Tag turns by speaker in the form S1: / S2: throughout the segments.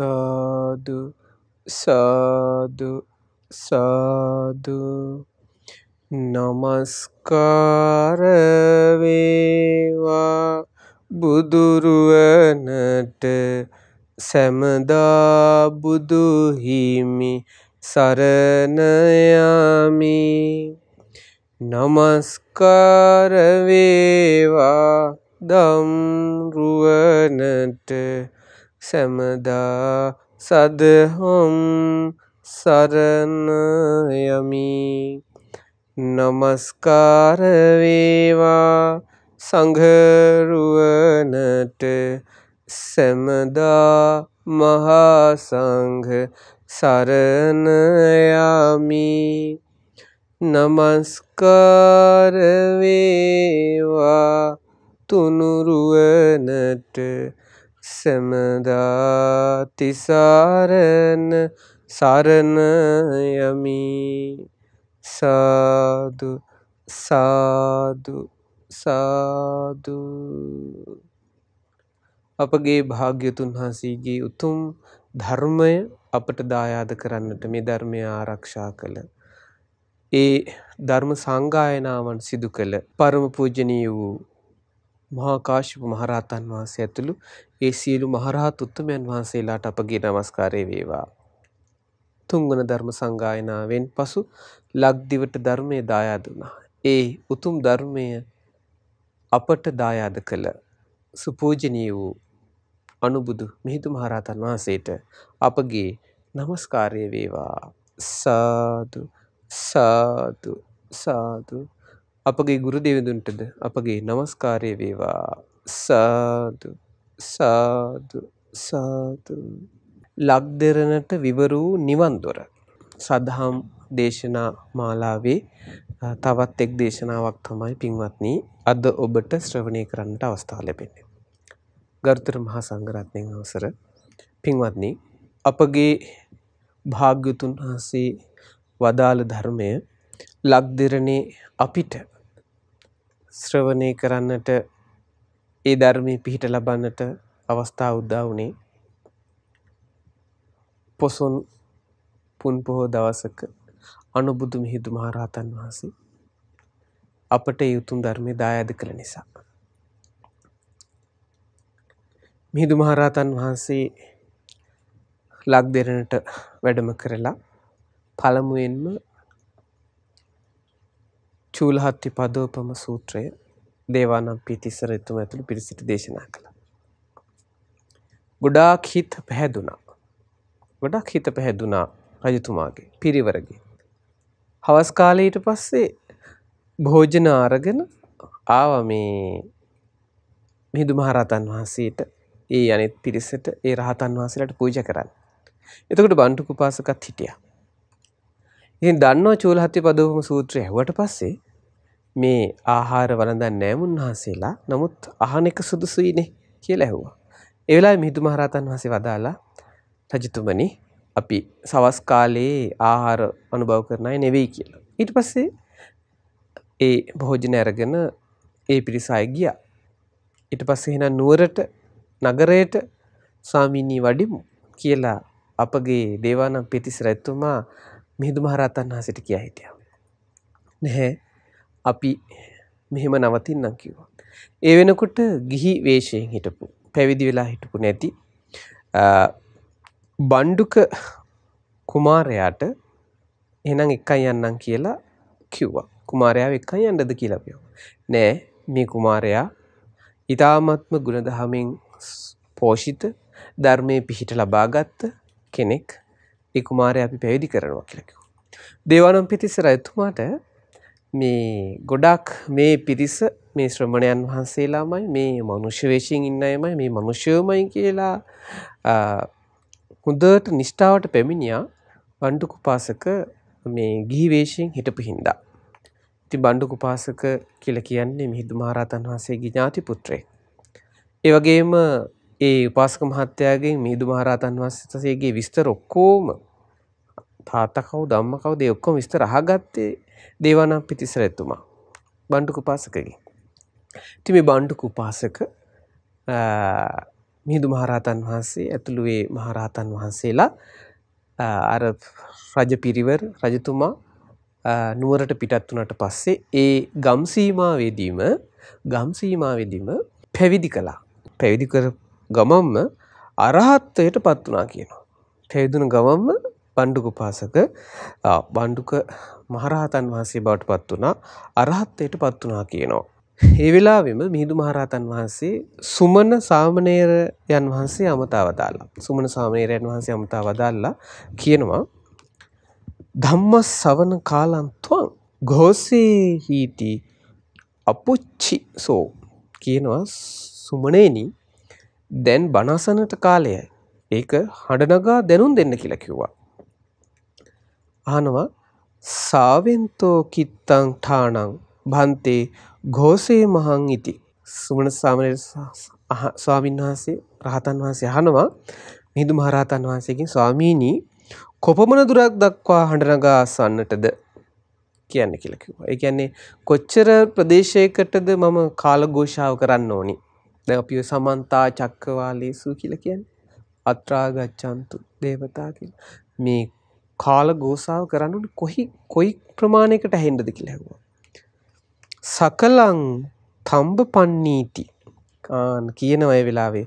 S1: සාදු සාදු සාදු නමස්කාර වේවා බුදුරුවනට සැමදා බුදු හිමි සරණ යමි නමස්කාර වේවා දම් රුවනට සැමදා සදහොම් සරණ යමි নমස්කාර වේවා සංඝ රුවනට සැමදා මහා සංඝ සරණ යමි নমස්කාර වේවා තුනුරුවනට සැමදාතිසාරණ සරණයමි සාදු සාදු සාදු අපගේ භාග්‍යතුන් වහන්සේගේ උතුම් ධර්මය අපට දායාද කරන්නට මේ ධර්මය ආරක්ෂා කළ ඒ ධර්ම සංගායනාවන් සිදු කළ පරම පූජනීය වූ මහා කාශ්‍යප මහරහතන් වහන්සේ ඇතුළු ඒ සියලු මහරහත් උත්තමයන් වහන්සේලාට අපගේ নমස්කාරය වේවා. තුන්වන ධර්ම සංගායනාවෙන් පසු ලක්දිවට ධර්මයේ දායාද වුණා. ඒ උතුම් ධර්මය අපට දායාද කළ සුපූජනීය වූ අනුබුදු මිහිඳු මහරහතන් වහන්සේට අපගේ নমස්කාරය වේවා. සාදු සාදු සාදු අපගේ ගුරු දෙවිඳුන්ටද අපගේ নমස්කාරය වේවා. සාදු සාදු සාදු ලක්දෙරණට විවර වූ නිවන් දොර සදහම් දේශනා මාලාවේ තවත් එක් දේශනාවක් තමයි පින්වත්නි අද ඔබට ශ්‍රවණය කරන්නට අවස්ථාව ලැබෙන්නේ. ගරුතර මහා සංඝරත්නයන් අවසර පින්වත්නි අපගේ භාග්‍යතුන් වහන්සේ වදාළ ධර්මය ලක්දෙරණේ අපිට ශ්‍රවණය කරන්නට ඒ ධර්මයේ පිහිට ලබන්නට අවස්ථාව උදා වුණේ පොසොන් පුන් පොහෝ දවසක අනුබුදු මිහිඳු මහරහතන් වහන්සේ අපට ඒ උතුම් ධර්මයේ දායාද කළ නිසා මිහිඳු මහරහතන් වහන්සේ ලක්දෙරණට වැඩම කරලා පළමුවෙන්ම චූලහත්ති පදෝපම සූත්‍රය දේවානම් පියතිස්සර එතුම ඇතුළු පිරිසිට දේශනා කළා. ගොඩාක් හිත පැහැදුනා. ගොඩක් හිත පැහැදුනා රජතුමාගේ පිරිවරගේ. හවස් කාලේ ඊට පස්සේ භෝජන අරගෙන ආවා මේ මිහිඳු මහරහතන් වහන්සේට ඒ අනිත් පිරිසට ඒ රහතන් වහන්සේලාට පූජා කරන්න. එතකොට බණ්ඩුක උපාසකත් හිටියා. ඉතින් දන්නවා චූලහත්ති පදවම සූත්‍රය ඇහුවට පස්සේ මේ ආහාර වළඳන්නේ නැහැ මුන්වහන්සේලා. නමුත් අහන එක සුදුසුයිනේ කියලා ඇහුවා. ඒ වෙලාවේ මිහිඳු මහරහතන් වහන්සේ වදාලා රජතුමනි අපි සවස් කාලයේ ආහාර අනුභව කරන අය නෙවෙයි කියලා. ඊට පස්සේ ඒ භෝජන අරගෙන ඒ පිරිස අය ගියා. ඊට පස්සේ එහෙනම් නුවරට නගරයට ස්වාමීනි වඩිමු කියලා අපගේ දේවානම් පිතිස් රැතුමා මිහිඳු මහරහතන් වහන්සේට කියා හිටියා. නැහැ අපි මෙහෙම නවතින්නම් කිව්වා. ඒ වෙනකොට ගිහි වේශයෙන් හිටපු පැවිදි වෙලා හිටපු නැති බණ්ඩුක කුමාරයාට එහෙනම් එක්කන් යන්නම් කියලා කිව්වා. කුමාරයාව එක්කන් යන්නද කියලා අපි. නෑ මේ කුමාරයා ඊ타ත්ම ගුණධහමෙන් පෝෂිත ධර්මයේ පිහිට ලබාගත් කෙනෙක් ඒ කුමාරයා අපි පැවිදි කරනවා කියලා කිව්වා. දේවානම් පිටිසර එතුමාට මේ ගොඩක් මේ පිරිස මේ ශ්‍රමණයන් වහන්සේලාමයි මේ මනුෂ්‍ය වෙෂයෙන් ඉන්න අයමයි මේ මනුෂ්‍යයමයි කියලා හොඳට නිෂ්ඨාවට පැමිණියා බණ්ඩුක උපාසක මේ ගිහි වෙෂයෙන් හිටපු හින්දා. ඉතින් බණ්ඩුක උපාසක කියලා කියන්නේ මිහිඳු මහරහතන් වහන්සේගේ ඥාති පුත්‍රයෙක්. ඒ වගේම ඒ උපාසක මහත්තයාගෙන් මිහිඳු මහරහතන් වහන්සේගේ විස්තර ඔක්කොම තාත්තා කවුද අම්මා කවුද ඒ ඔක්කොම විස්තර අහගත්තේ දේවානම් පිතිසර එතුමා බණ්ඩුක උපාසකගෙන්. ඉතින් මේ බණ්ඩුක උපාසක මිහිඳු මහරහතන් වහන්සේ ඇතුළු ඒ මහරහතන් වහන්සේලා අර රජපිරිවර රජතුමා නුවරට පිටත් වුණාට පස්සේ ඒ ගම් සීමාවේදීම ගම් සීමාවේදීම පැවිදි කළා. පැවිදි කර ගමම්ම අරහත්ත්වයට පත් වුණා කියනවා. පැවිදුණු ගමම්ම බණ්ඩුකෝපාසක බණ්ඩුක මහරහතන් වහන්සේ බවට පත් වුණා. අරහත්ත්වයට පත් වුණා කියනවා. ඒ වෙලාවෙම මිහිඳු මහරහතන් වහන්සේ සුමන සාමණේරයන් වහන්සේ අමතාවදාලා. සුමන සාමණේරයන් වහන්සේ අමතාවදාලා කියනවා ධම්මස්සවන කාලන්තං ഘോഷේ හීති අපුච්චිසෝ කියනවා සුමනේනි දැන් බණසනට කාලයයි. ඒක හඬනගා දැනුම් දෙන්න කියලා කිව්වා. අහනවා සාවෙන්තෝ කිත්තං ඨාණං භන්තේ ഘോഷේ මහං ඉති සුමන සාමණේර ස්වාමීන් වහන්සේ රහතන් වහන්සේ අහනවා මිහිඳු මහරහතන් වහන්සේගෙන් ස්වාමීනි කොපමණ දුරක් දක්වා හඬනගා අසන්නටද කියන්නේ කියලා කිව්වා. ඒ කියන්නේ කොච්චර ප්‍රදේශයකටද මම කාලഘോഷාව කරන්න ඕනි. දැන් අපි සමන්තා චක්කවාලේසු කියලා කියන්නේ අත්‍රා ගච්ඡන්තු දේවතා කියලා. මේ කාල ගෝසාව කරන්න කොහි කොයි ප්‍රමාණයකට ඇහෙන්ඩද කියලා හැවා. සකලං තම්බ පන්නීති කියන ඔය වෙලාවේ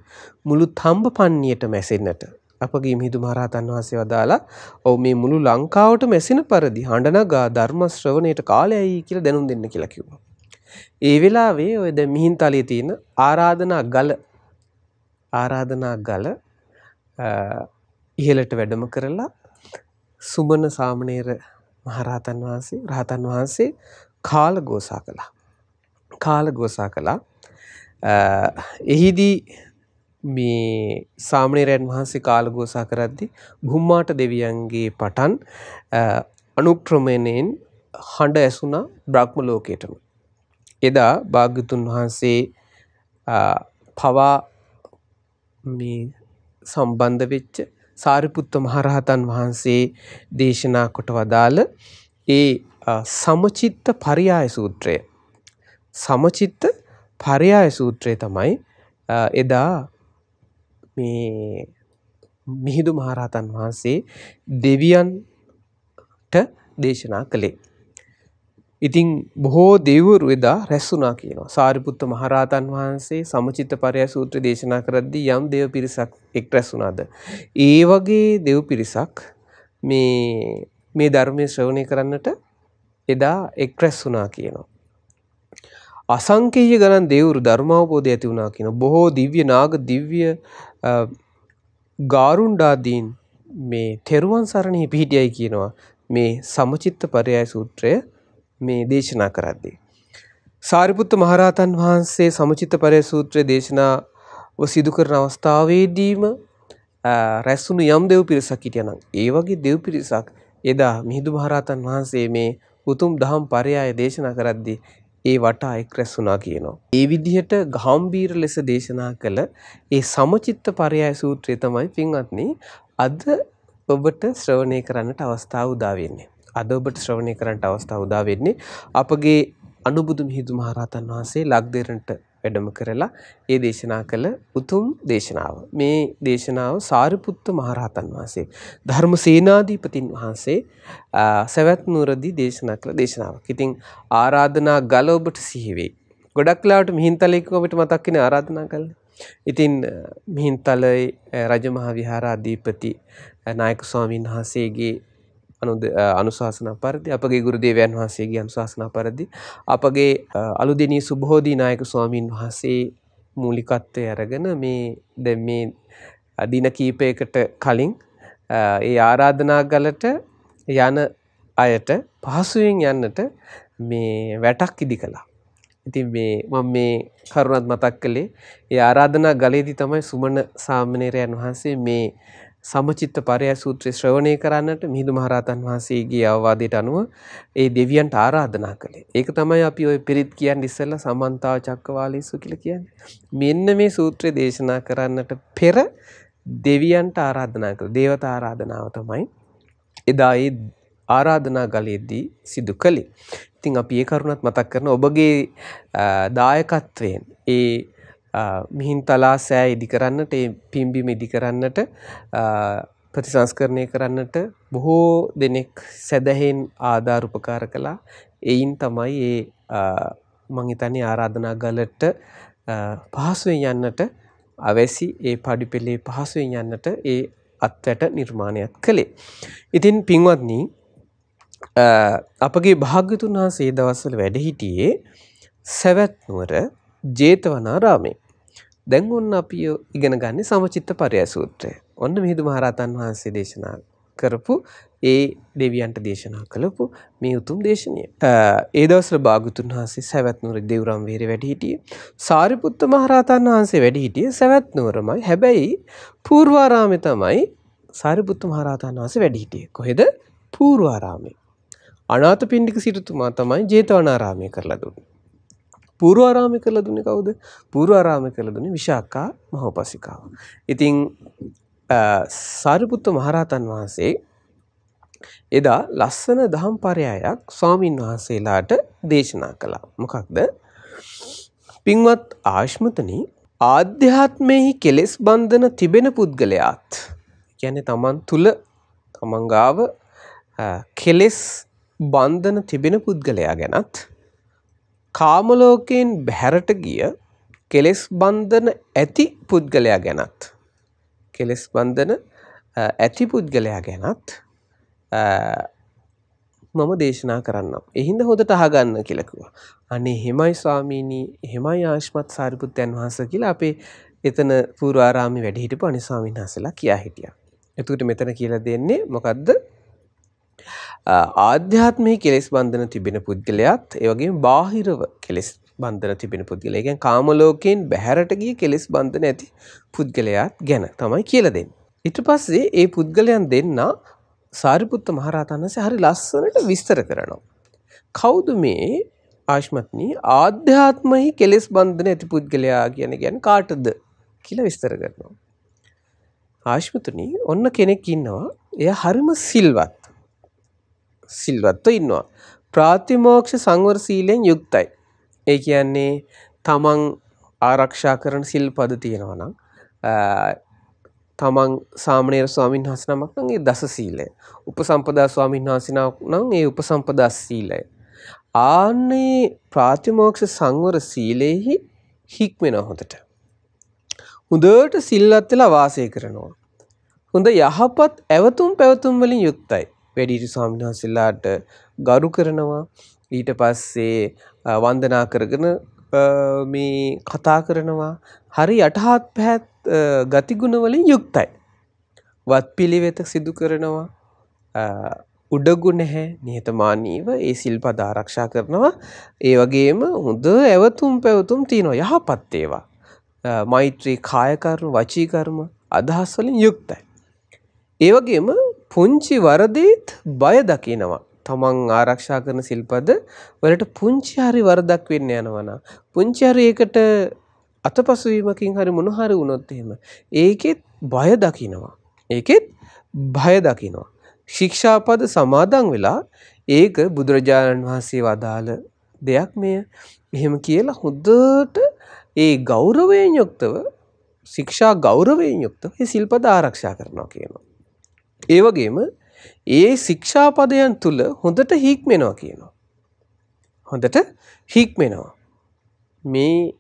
S1: මුළු තම්බ පන්නේයට මැසෙන්නට අපගේ මිහිදු මහරහතන් වහන්සේ වදාලා ඔව් මේ මුළු ලංකාවට මැසෙන පරිදි හඬනගා ධර්ම ශ්‍රවණයට කාලයයි කියලා දැනුම් දෙන්න කියලා කිව්වා. ඒ වෙලාවේ ඔය දැන් මිහින්තලයේ තියෙන ආරාධනා ගල ආරාධනා ගල ඉහළට වැඩම කරලා සුමන සාමණේර මහරහතන් වහන්සේ රහතන් වහන්සේ කාලගෝසා කළා. කාලගෝසා කළා. එහිදී මේ සාමණේරයන් වහන්සේ කාලගෝසා කරද්දී බුම්මාට දෙවියන්ගේ පටන් අනුක්‍රමණයෙන් හඬ ඇසුණා බ්‍රහ්ම ලෝකයටම. එදා භාග්‍යතුන් වහන්සේ පවා මේ සම්බන්ධ වෙච්ච සාරිපුත්ත මහරහතන් වහන්සේ දේශනා කොට වදාළ ඒ සමචිත්ත පරියාය සූත්‍රය. සමචිත්ත පරියාය සූත්‍රය තමයි එදා මේ මිහිඳු මහරහතන් වහන්සේ දෙවියන්ට දේශනා කළේ. ඉතින් බොහෝ දෙවිවරු එදා රැස් වුණා කියනවා. සාරිපුත්ත මහරහතන් වහන්සේ සමචිත්ත පරය සූත්‍ර දේශනා කරද්දී යම් දෙව් පිරිසක් එක් රැස් වුණාද. ඒ වගේ දෙව් පිරිසක් මේ මේ ධර්මය ශ්‍රවණය කරන්නට එදා එක් රැස් වුණා කියනවා. අසංකේය ගණන් දෙවුරු ධර්මාවබෝධය ඇති වුණා කියන බොහෝ දිව්‍ය නාග දිව්‍ය ගාරුණ්ඩාදීන් මේ තෙරුවන් සරණෙහි පිහිටියයි කියනවා මේ සමචිත්ත පරයය සූත්‍රය මේ දේශනා කරද්දී. සාරිපුත්ත මහරහතන් වහන්සේ සමචිත පරය සූත්‍රය දේශනාව සිදු කරන අවස්ථාවේදීම රැස්සුණු යම් දෙව් පිරිසක් හිටියනම් ඒ වගේ දෙව් පිරිසක් එදා මිහිඳු මහරහතන් වහන්සේ මේ උතුම් දහම් පරයය දේශනා කරද්දී ඒ වටා එක් රැස් වුණා කියනවා. ඒ විදිහට ගාම්භීර ලෙස දේශනා කළ ඒ සමචිත්ත පරයය සූත්‍රය තමයි පින්වත්නි අද ඔබට ශ්‍රවණය කරන්නට අවස්ථාව උදා වෙන්නේ. අද ඔබට ශ්‍රවණය කරන්නට අවස්ථාව උදා වෙන්නේ අපගේ අනුබුදු මිහිඳු මහරහතන් වහන්සේ ලක්දෙරණට වැඩම කරලා ඒ දේශනා කළ උතුම් දේශනාව. මේ දේශනාව සාරිපුත්ත මහරහතන් වහන්සේ ධර්ම සේනාධිපතින් වහන්සේ සවැත් නුවරදී දේශනා කළ දේශනාවක්. ඉතින් ආරාධනා ගල ඔබට සිහි වෙයි. ගොඩක් ලාවට මිහින්තලයක ඔබට මතක් වෙන ආරාධනා ගල. ඉතින් මිහින්තලයේ රජමහා විහාරාධිපති නායක ස්වාමීන් වහන්සේගේ අනුශාසන පරිදි අපගේ ගුරුදේවයන් වහන්සේගේ අනුශාසන පරිදි අපගේ අලුදෙනී සුභෝදී නායක ස්වාමින් වහන්සේ මූලිකත්වයේ අරගෙන මේ දැන් මේ දින කීපයකට කලින් ඒ ආරාධනාගලට යන අයට පහසුවෙන් යන්නට මේ වැටක් ඉදි කළා. ඉතින් මේ මම මේ කරුණත් මතක් කළේ ඒ ආරාධනා ගලේදී තමයි සුමන සාමණේරයන් වහන්සේ මේ සමචිත්ත පරයය සූත්‍රය ශ්‍රවණය කරන්නට මිහිඳු මහරහතන් වහන්සේගේ අවවාදයට අනුව ඒ දෙවියන්ට ආරාධනා කළේ. ඒක තමයි අපි ওই පිරිත් කියන්නේ ඉස්සෙල්ලා සමන්තා චක්කවාලීසු කියලා කියන්නේ. මෙන්න මේ සූත්‍රය දේශනා කරන්නට පෙර දෙවියන්ට ආරාධනා කළා. දේවතා ආරාධනාව තමයි එදා ඒ ආරාධනා ගලේදී සිදු කළේ. ඉතින් අපි ඒ කරුණත් මතක් කරන ඔබගේ දායකත්වයෙන් ඒ මිහින්තලා සෑ ඉදි කරන්නට ඒ පිම්බිම ඉදි කරන්නට ප්‍රතිසංස්කරණය කරන්නට බොහෝ දෙනෙක් සැදැහෙන් ආධාර උපකාර කළා. එයින් තමයි ඒ මං හිතන්නේ ආරාධනාගලට පහසුවෙන් යන්නට අවැසි ඒ පඩිපෙළේ පහසුවෙන් යන්නට ඒ අත්වැට නිර්මාණයක් කළේ. ඉතින් පින්වත්නි අපගේ භාග්‍යතුන් වහන්සේ දවස්වල වැඩ හිටියේ සැවැත් නුවර ජේතවනාරාමේ. දැන් ඔන්න අපි ඉගෙන ගන්නේ සමචිත්ත පරයය සූත්‍රය. ඔන්න මිහිඳු මහරහතන් වහන්සේ දේශනා කරපු ඒ දෙවියන්ට දේශනා කළපු මේ උතුම් දේශනය. ඒ දවස්වල භාගතුන් වහන්සේ සවැත් නුවර දෙවුරම් වීරේ වැඩ හිටියේ. සාරිපුත්ත මහරහතන් වහන්සේ වැඩ හිටියේ සවැත් නුවරමයි. හැබැයි පූර්වාරාමේ තමයි සාරිපුත්ත මහරහතන් වහන්සේ වැඩ හිටියේ. කොහෙද? පූර්වාරාමේ. අනාථපිණ්ඩික සිටුතුමා තමයි ජේතවනාරාමයේ කරලා දුන්නේ. පූර්වාරාමේ කරලා දුන්නේ කවුද? පූර්වාරාමේ කරලා දුන්නේ විශාකා මහෝපාසිකාව. ඉතින් සාරිපුත්ත මහරහතන් වහන්සේ එදා ලස්සන දහම් පරයයක් ස්වාමින් වහන්සේලාට දේශනා කළා. මොකක්ද? පින්වත් ආශ්මතනි ආධ්‍යාත්මෙහි කෙලෙස් බන්ධන තිබෙන පුද්ගලයාත් කියන්නේ තමන් තුල තමන් ගාව කෙලෙස් බන්ධන තිබෙන පුද්ගලයා ගැනත් කාමලෝකයෙන් බැහැරට ගිය කෙලෙස් බන්ධන ඇති පුද්ගලයා ගැනත් කෙලෙස් බන්ධන ඇති පුද්ගලයා ගැනත් මම දේශනා කරන්නම්. එහින්ද හොඳට අහගන්න කියලා කිව්වා. අනේ එහෙමයි ස්වාමීනි, එහෙමයි ආශ්මත් සාරිපුත්තයන් වහන්සේ කියලා අපේ එතන පූර්වාරාමේ වැඩ හිටපු අනිස්වාමීන් වහන්සේලා කියා හිටියා. එතකොට මෙතන කියලා දෙන්නේ මොකද්ද? ආධ්‍යාත්මික කෙලෙස් බන්ධන තිබෙන පුද්ගලයාත් ඒ වගේම බාහිරව කෙලෙස් බන්ධන තිබෙන පුද්ගලයා. ඒ කියන්නේ කාම ලෝකයෙන් බැහැරට ගිය කෙලෙස් බන්ධන ඇති පුද්ගලයාත් ගැන තමයි කියලා දෙන්නේ. ඊට පස්සේ ඒ පුද්ගලයන් දෙන්නා සාරිපුත්ත මහරහතන් වහන්සේ හරි ලස්සනට විස්තර කරනවා. කවුද මේ ආශ්මත්නි ආධ්‍යාත්මෙහි කෙලෙස් බන්ධන ඇති පුද්ගලයා කියන කියන්නේ කාටද කියලා විස්තර කරනවා. ආශ්මතුනි ඔන්න කෙනෙක් ඉන්නවා. එයා හරිම සිල්වත්. සිල්වත්ව ඉන්නවා. ප්‍රාතිමෝක්ෂ සංවර සීලෙන් යුක්තයි. ඒ කියන්නේ තමන් ආරක්ෂා කරන සිල් පද තියෙනවා නම් තමන් සාමණේර ස්වාමීන් වහන්සේ නමක් නම් ඒ දස සීලය. උපසම්පදා ස්වාමීන් වහන්සේ නම් ඒ උපසම්පදා සීලය. ආන්නේ ප්‍රාතිමෝක්ෂ සංවර සීලෙහි හික්මෙන හොඳට. හොඳට සිල්වත් වෙලා වාසය කරනවා. හොඳ යහපත් ඇවතුම් පැවතුම් වලින් යුක්තයි. වැඩිහිටි ස්වාමීන් වහන්සේලාට ගරු කරනවා. ඊට පස්සේ වන්දනා කරගෙන මේ කතා කරනවා. හරි යටහත් පහත් ගතිගුණ වලින් යුක්තයි. වත්පිළිවෙත සිදු කරනවා. උඩගු නැහැ නිහතමානීව ඒ සිල්පද ආරක්ෂා කරනවා ඒ වගේම හොඳ ඇවතුම් පැවතුම් තියෙනවා යහපත් ඒවා මෛත්‍රී කාය කර්ම වචී කර්ම අදහස් වලින් යුක්තයි ඒ වගේම පුංචි වරදෙත් බය දකිනවා. තමන් ආරක්ෂා කරන සිල්පද වලට පුංචි හරි වරදක් වෙන්න යනවා නම් පුංචි හරි ඒකට අතපසු වීමකින් හරි මොන හරි වුණොත් එහෙම ඒකෙත් බය දකිනවා. ඒකෙත් බය දකිනවා. ශික්ෂාපද සමාදන් වෙලා ඒක බුදුරජාණන් වහන්සේ වදාළ දෙයක් මෙය. එහෙම කියලා හොඳට ඒ ගෞරවයෙන් යුක්තව ශික්ෂා ගෞරවයෙන් යුක්තව මේ සිල්පද ආරක්ෂා කරනවා කියනවා. ඒ වගේම ඒ ශික්ෂාපදයන් තුල හොඳට හික්මෙනවා කියනවා. හොඳට හික්මෙනවා. මේ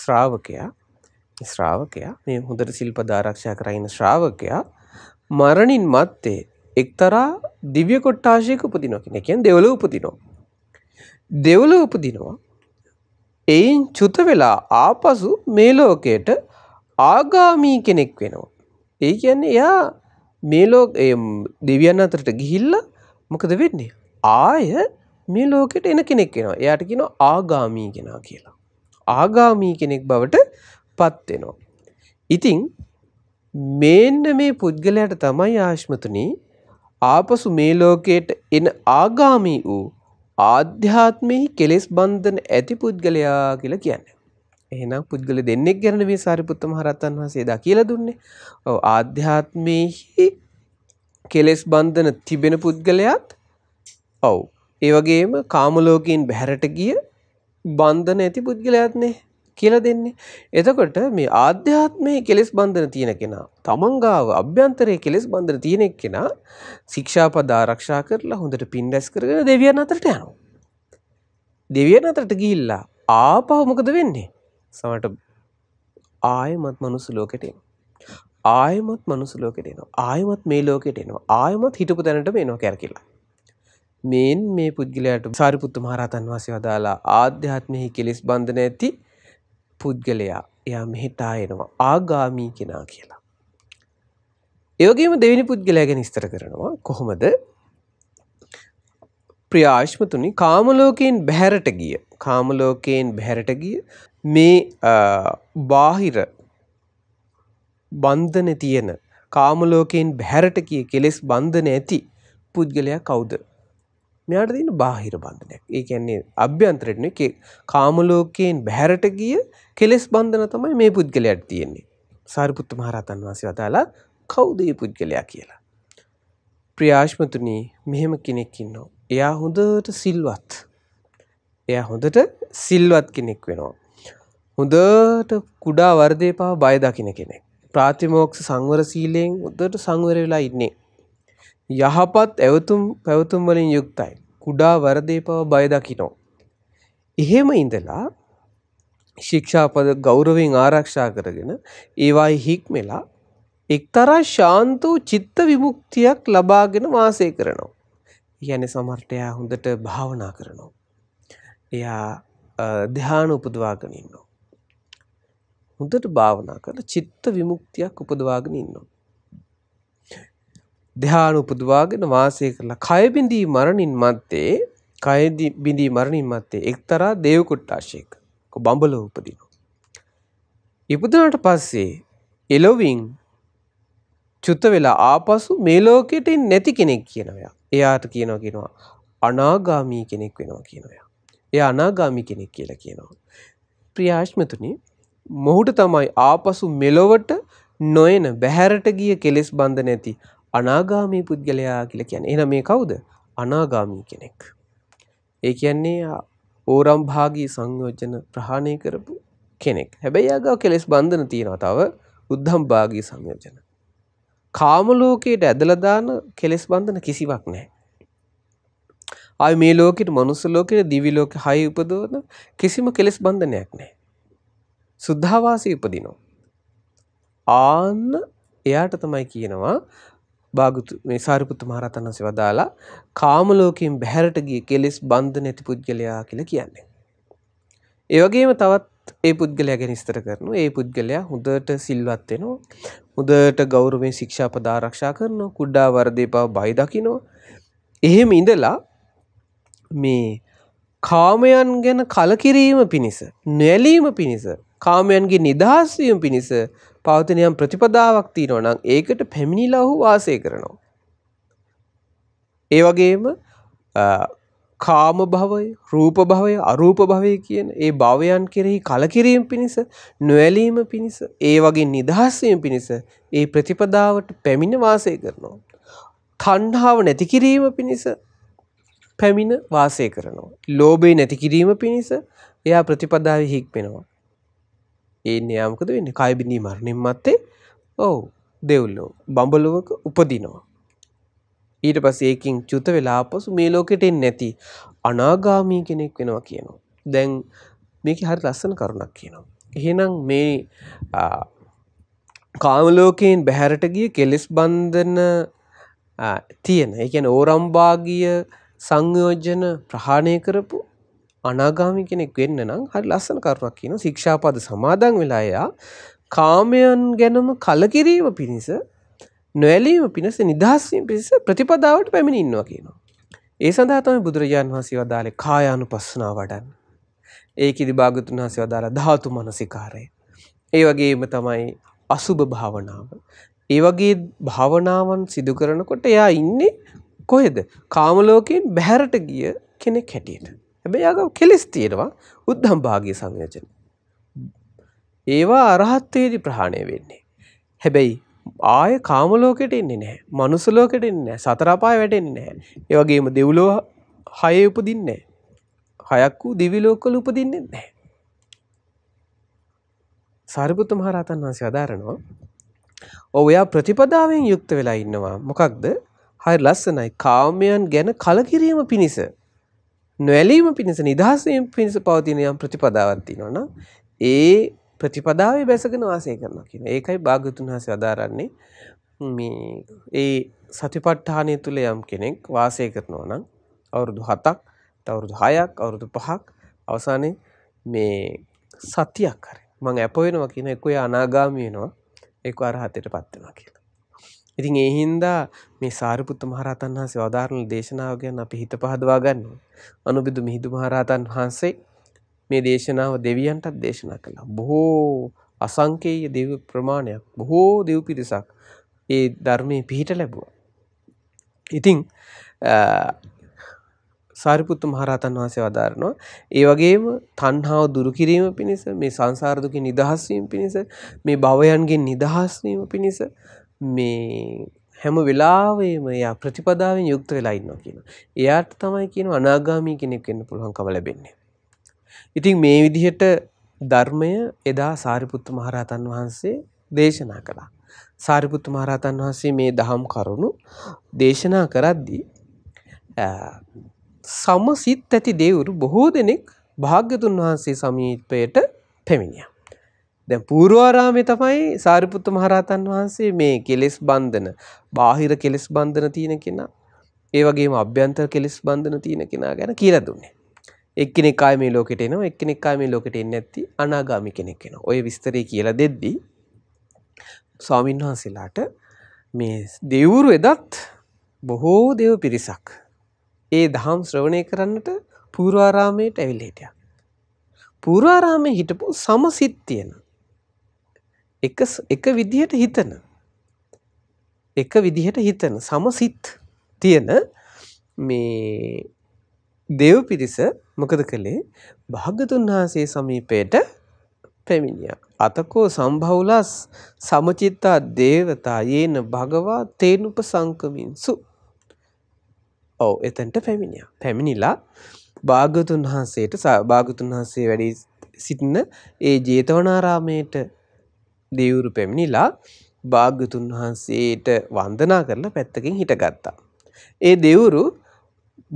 S1: ශ්‍රාවකයා ශ්‍රාවකයා මේ හොඳට සිල්පද ආරක්ෂා කරගෙන ඉන්න ශ්‍රාවකයා මරණින් මත්තේ එක්තරා දිව්‍ය කොට්ටාශයක උපදිනවා කියන එක. කියන්නේ දෙවල උපදිනවා. දෙවල උපදිනවා. එයින් චුත වෙලා ආපසු මේ ලෝකයට ආගාමී කෙනෙක් වෙනවා. ඒ කියන්නේ එයා මේ ලෝ දෙවියන් අතරට ගිහිල්ල මොකද වෙන්නේ. ආය මේ ලෝකෙට එන කෙනෙක් කෙනවා එයට කියෙන ආගාමී කෙනා කියලා. ආගාමී කෙනෙක් බවට පත්වෙනවා. ඉතිං මේන්න මේ පුද්ගලයට තමයි ආශ්මතුනී ආපසු මේ ලෝකයට එන ආගාමී වූ ආධ්‍යාත්මෙහි කෙලෙස් බන්ධන ඇති පුද්ගලයා කියලා කියන්න. එහෙනම් පුද්ගල දෙන්නෙක් ගැන මේ සාරිපුත්ත මහරහතන් වහන්සේ දා කියලා දුන්නේ. ඔව් ආධ්‍යාත්මයේ කෙලෙස් බන්ධන තිබෙන පුද්ගලයාත් ඔව් ඒ වගේම කාම ලෝකයෙන් බැහැරට ගිය බන්ධන ඇති පුද්ගලයාත් නේ කියලා දෙන්නේ. එතකොට මේ ආධ්‍යාත්මයේ කෙලෙස් බන්ධන තියෙන කෙනා, තමන් ගාව අභ්‍යන්තරයේ කෙලෙස් බන්ධන තියෙන කෙනා ශික්ෂාපද ආරක්ෂා කරලා හොඳට පින් රැස් කරගෙන දෙවියන් අතරට යනවා. දෙවියන් අතරට ගිහිල්ලා ආපහු මොකද වෙන්නේ? සමට ආයමත් මනුස්ස ලෝකෙට ආයමත් මනුස්ස ලෝකෙට එනවා ආයමත් මේ ලෝකෙට එනවා ආයමත් හිටපු තැනට මේනවා කැරකිලා මෙන් මේ පුද්ගලයාට සාරිපුත්ත මහරහතන් වහන්සේ වදාලා ආධ්‍යාත්මෙහි කෙලෙස් බන්ධන ඇති පුද්ගලයා එයා මෙහෙට ආයෙනවා ආගාමී කෙනා කියලා. ඒ වගේම දෙවෙනි පුද්ගලයා ගැන විස්තර කරනවා කොහොමද? ප්‍රිය ආශ්මතුනි කාම ලෝකයෙන් බැහැරට ගිය කාම ලෝකයෙන් බැහැරට ගිය මේ බාහිර බන්ධනේ තියෙන කාම ලෝකයෙන් බැහැරට ගිය කෙලෙස් බන්ධන ඇති පුද්ගලයා කවුද? මෙයාට තියෙන බාහිර බන්ධනයක්. ඒ කියන්නේ අභ්‍යන්තරෙට නෙකේ කාම ලෝකයෙන් බැහැරට ගිය කෙලෙස් බන්ධන තමයි මේ පුද්ගලයාට තියෙන්නේ. සාරිපුත්ත මහරහතන් වහන්සේ වදාලා කවුද මේ පුද්ගලයා කියලා. ප්‍රියාශ්මතුනි මෙහෙම කෙනෙක් ඉන්නවා. එයා හොඳට සිල්වත්. එයා හොඳට සිල්වත් කෙනෙක් වෙනවා. හොඳට කුඩා වර්ධය පහ බය දකින කෙනෙක්. ප්‍රාතිමෝක්ෂ සංවර සීලයෙන් හොඳට සංවර වෙලා ඉන්නේ. යහපත් ඇවතුම් පැවතුම් වලින් යුක්තයි. කුඩා වර්ධය පව බය දකිනෝ. එහෙම ඉඳලා ශික්ෂාපද ගෞරවයෙන් ආරක්ෂා කරගෙන ඒවායි හික්මෙලා එක්තරා ශාන්ත වූ චිත්ත විමුක්තියක් ලබාගෙන වාසය කරනවා. කියන්නේ සමර්ථයා හොඳට භාවනා කරනවා. එයා ධ්‍යාන උපදවාගෙන ඉන්නවා. හොඳට භාවනා කරලා චිත්ත විමුක්තියක් උපදවාගෙන ඉන්නවා. ධ්‍යාන උපදවාගෙන වාසය කරලා කය බිඳී මරණින් මත්තේ කය බිඳී මරණින් මත්තේ එක්තරා දේව කුට්ටාශයක බඹලව උපදිනවා. ඉපදුනාට පස්සේ එළොවින් චුත වෙලා ආපසු මේ ලෝකෙට නැති කෙනෙක් කියනවා. එයාට කියනවා කියනවා අනාගාමී කෙනෙක් වෙනවා කියනවා. එයා අනාගාමි කෙනෙක් කියලා කියනවා. ප්‍රියාශ්මතුනි මොහුට තමයි ආපසු මෙලොවට නොයන බැහැරට ගිය කෙලෙස් බන්ධ නැති අනාගාමී පුද්ගලයා කියලා කියන්නේ. එහෙනම් මේ කවුද? අනාගාමී කෙනෙක්. ඒ කියන්නේ ඕරම් භාගී සංයෝජන ප්‍රහාණය කරපු කෙනෙක්. හැබැයි යාගව කෙලෙස් බන්ධන තියෙනවා තව උද්ධම් භාගී සංයෝජන. කාම ලෝකයට ඇදලා දාන කෙලෙස් බන්ධන කිසිවක් නැහැ. ආයි මේ ලෝකෙට මනුස්ස ලෝකෙට දිවි ලෝකෙ හයි උපදවන කිසිම කෙලෙස් බන්ධනයක් නැහැ. සුද්ධාවාසී උපදිනවා. ආන්න එයාට තමයි කියනවා භාගතු මේ සාරිපුත්තු මහ රහතන් වහන්සේ වදාලා කාම ලෝකයෙන් බැහැරට ගිය කෙලෙස් බන්ධන ඇති පුද්ගලයා කියලා කියන්නේ. ඒ වගේම තවත් ඒ පුද්ගලයා ගැන විස්තර කරනවා. ඒ පුද්ගලයා හොඳට සිල්වත් වෙනවා. හොඳට ගෞරවයෙන් ශික්ෂාපද ආරක්ෂා කරනවා. කුඩා වර්ධේ බව බයි දකිනවා. එහෙම ඉඳලා මේ කාමයන් ගැන කලකිරීම පිණිස නැලීම පිණිස කාමයන්ගේ නිදහස්වීම පිණිස පවතනයම් ප්‍රතිපදාවක් තියෙනවා නම් ඒකට පැමිණිලා ඔහු වාසය කරනවා. ඒ වගේම කාම භවය, රූප භවය, අරූප භවය කියන ඒ භවයන් කෙරෙහි කලකිරීම පිණිස, නොඇලීම පිණිස, ඒ වගේ නිදහස් වීම පිණිස ඒ ප්‍රතිපදාවට පැමිණ වාසය කරනවා. තණ්හාව නැති කිරීම පිණිස පැමිණ වාසය කරනවා. ලෝබේ නැති කිරීම පිණිස එයා ප්‍රතිපදාව හික්මෙනවා. ඒ නයාමකද වෙන්න කයිබිඳී මරණින් මත්තේ ඔවු දෙව්ලෝ බඹලුවක උපදිනවා. ඊට පස් ඒකින් චුත වෙලා පසු මේ ලෝකෙටෙන් නැති අනාගාමී කෙනෙක් වෙනවා කියනවා. දැන් මේක හරි ලස්සන කරුණක් කියනවා. එහෙනම් මේ කාමලෝකයෙන් බැහැරට ගිය කෙලෙස් බන්ධන තියෙන ඒ කියන්නේ ඕරම්භාගිය සංයෝජන ප්‍රහාණය කරපු අනාගාමි කෙනෙක් වෙන්න නම් හරි ලස්සන කරුණක් කියනවා ශික්ෂාපද සමාදන් වෙලා එයා කාමයන් ගැනම කලකිරීම පිණිස නොඇලීම පිණිස නිදහස් වීම පිණිස ප්‍රතිපදාවට පැමිණ ඉන්නවා කියනවා. ඒ සඳහා තමයි බුදුරජාන් වහන්සේ වදාළේ කායානුපස්සනාව වඩන්න. ඒකෙදි භාගතුන් වහන්සේ වදාළා ධාතු මනසිකාරය. ඒ වගේම තමයි අසුභ භාවනාව. ඒ වගේ භාවනාවන් සිදු කරනකොට එයා ඉන්නේ කොහෙද කාමලෝකයෙන් බැහැරට ගිය කෙනෙක් හැටියට. හැබැයි යාගව කෙලස් තියෙනවා උද්ධම් භාගී සංයෝජන. ඒවා අරහත්ත්වයේදී ප්‍රහාණය වෙන්නේ. හැබැයි ආය කාමලෝකෙට එන්නේ නැහැ. මනුස්ස ලෝකෙට එන්නේ නැහැ. සතර අපාය වැටෙන්නේ නැහැ. ඒ වගේම දෙව්ලෝ හය උපදින්නේ නැහැ. හයක් වූ දිවි ලෝකවල උපදින්නේ නැහැ. සාරිපුත්ත මහ රහතන් වහන්සේ අදාරනවා ඔව් එයා ප්‍රතිපදාවෙන් යුක්ත වෙලා ඉන්නවා. මොකක්ද? හරි ලස්සනයි කාමයන් ගැන කලකිරීම පිණිස නොවැලීම පිණිස නිදහසයෙන් පිණිස පවතින යම් ප්‍රතිපදාවක් තියෙනවනම් ඒ ප්‍රතිපදාවේ බැසගෙන වාසය කරනවා කියන ඒකයි භාග්‍යතුන් වහන්සේ වදාරන්නේ මේ ඒ සතිපට්ඨානය තුල යම් කෙනෙක් වාසය කරනවා නම් අවුරුදු 7ක් අවුරුදු 6ක් අවුරුදු 5ක් අවසානයේ මේ සතියක් හරි මම අප වෙනවා කියන එක ඔය අනාගාමී වෙනවා ඒක අරහතටපත් වෙනවා කියන ඉතින් ඒ හින්දා මේ සාරිපුත්ත මහරහතන් වහන්සේ වදාරන දේශනාව ගැන අපි හිත පහදවා ගන්න අනුබිදු මිහිඳු මහරහතන් වහන්සේ මේ දේශනාව දෙවියන්ටත් දේශනා කළා. බොහෝ අසංකේය දෙව් ප්‍රමාණයක් බොහෝ දෙව් පිරිසක් ඒ ධර්මයේ පිහිට ලැබුවා. ඉතින් සාරිපුත්ත මහරහතන් වහන්සේ වදාරනවා ඒ වගේම තණ්හාව දුරු කිරීම පිණිස මේ සංසාර දුකෙන් නිදහස් වීම පිණිස මේ භවයන්ගෙන් නිදහස් වීම පිණිස මේ හැම වෙලාවෙම එයා ප්‍රතිපදාවෙන් යුක්ත වෙලා ඉන්නවා කියනවා. එයාට තමයි කියනවා අනාගාමී කෙනෙක් වෙන්න පුළුවන්කම ලැබෙන්නේ. ඉතින් මේ විදිහට ධර්මය එදා සාරිපුත්ත මහරහතන් වහන්සේ දේශනා කළා. සාරිපුත්ත මහරහතන් වහන්සේ මේ දහම් කරුණු දේශනා කරද්දී සමසිත් ඇති දෙවුරු බොහෝ දෙනෙක් භාග්‍යතුන් වහන්සේ සමීපයට පැමිණියා. දැන් පූර්වාරාමේ තමයි සාරිපුත්ත මහරහතන් වහන්සේ මේ කෙලෙස් බන්ධන, බාහිර කෙලෙස් බන්ධන තියෙන කෙනා, ඒ වගේම අභ්‍යන්තර කෙලෙස් බන්ධන තියෙන කෙනා ගැන කියලා දුන්නේ. එක්කෙනෙක් ආයේ මේ ලෝකෙට එනවා, එක්කෙනෙක් ආයේ මේ ලෝකෙට එන්නේ නැති අනාගාමි කෙනෙක් වෙනවා. ඔය විස්තරය කියලා දෙද්දී ස්වාමින්වහන්සේලාට මේ දෙවුරු එදත් බොහෝ දේව පිරිසක් ඒ දහම් ශ්‍රවණය කරන්නට පූර්වාරාමයට ඇවිල්ලා හිටියා. පූර්වාරාමේ හිටපු සමසිත් තියෙනවා. එක එක විදිහට හිතන එක විදිහට හිතන සමසිත් තියෙන මේ දෙව් පිරිස මොකද කළේ භාගතුන් වහන්සේ සමීපයට පැමිණියා. අතකෝ සම්භවුලස් සමචිත්තා දේවතා යේන භගවා තේනුප සංකමින්සු. ඔව් එතනට පැමිණියා. පැමිණිලා භාගතුන් වහන්සේට භාගතුන් වහන්සේ වැඩි සිටින ඒ ජේතවනාරාමේට දෙවිවරු පැමිණිලා භාග්‍යතුන් වහන්සේට වන්දනා කරලා පැත්තකින් හිටගත්තා. ඒ දෙවිවරු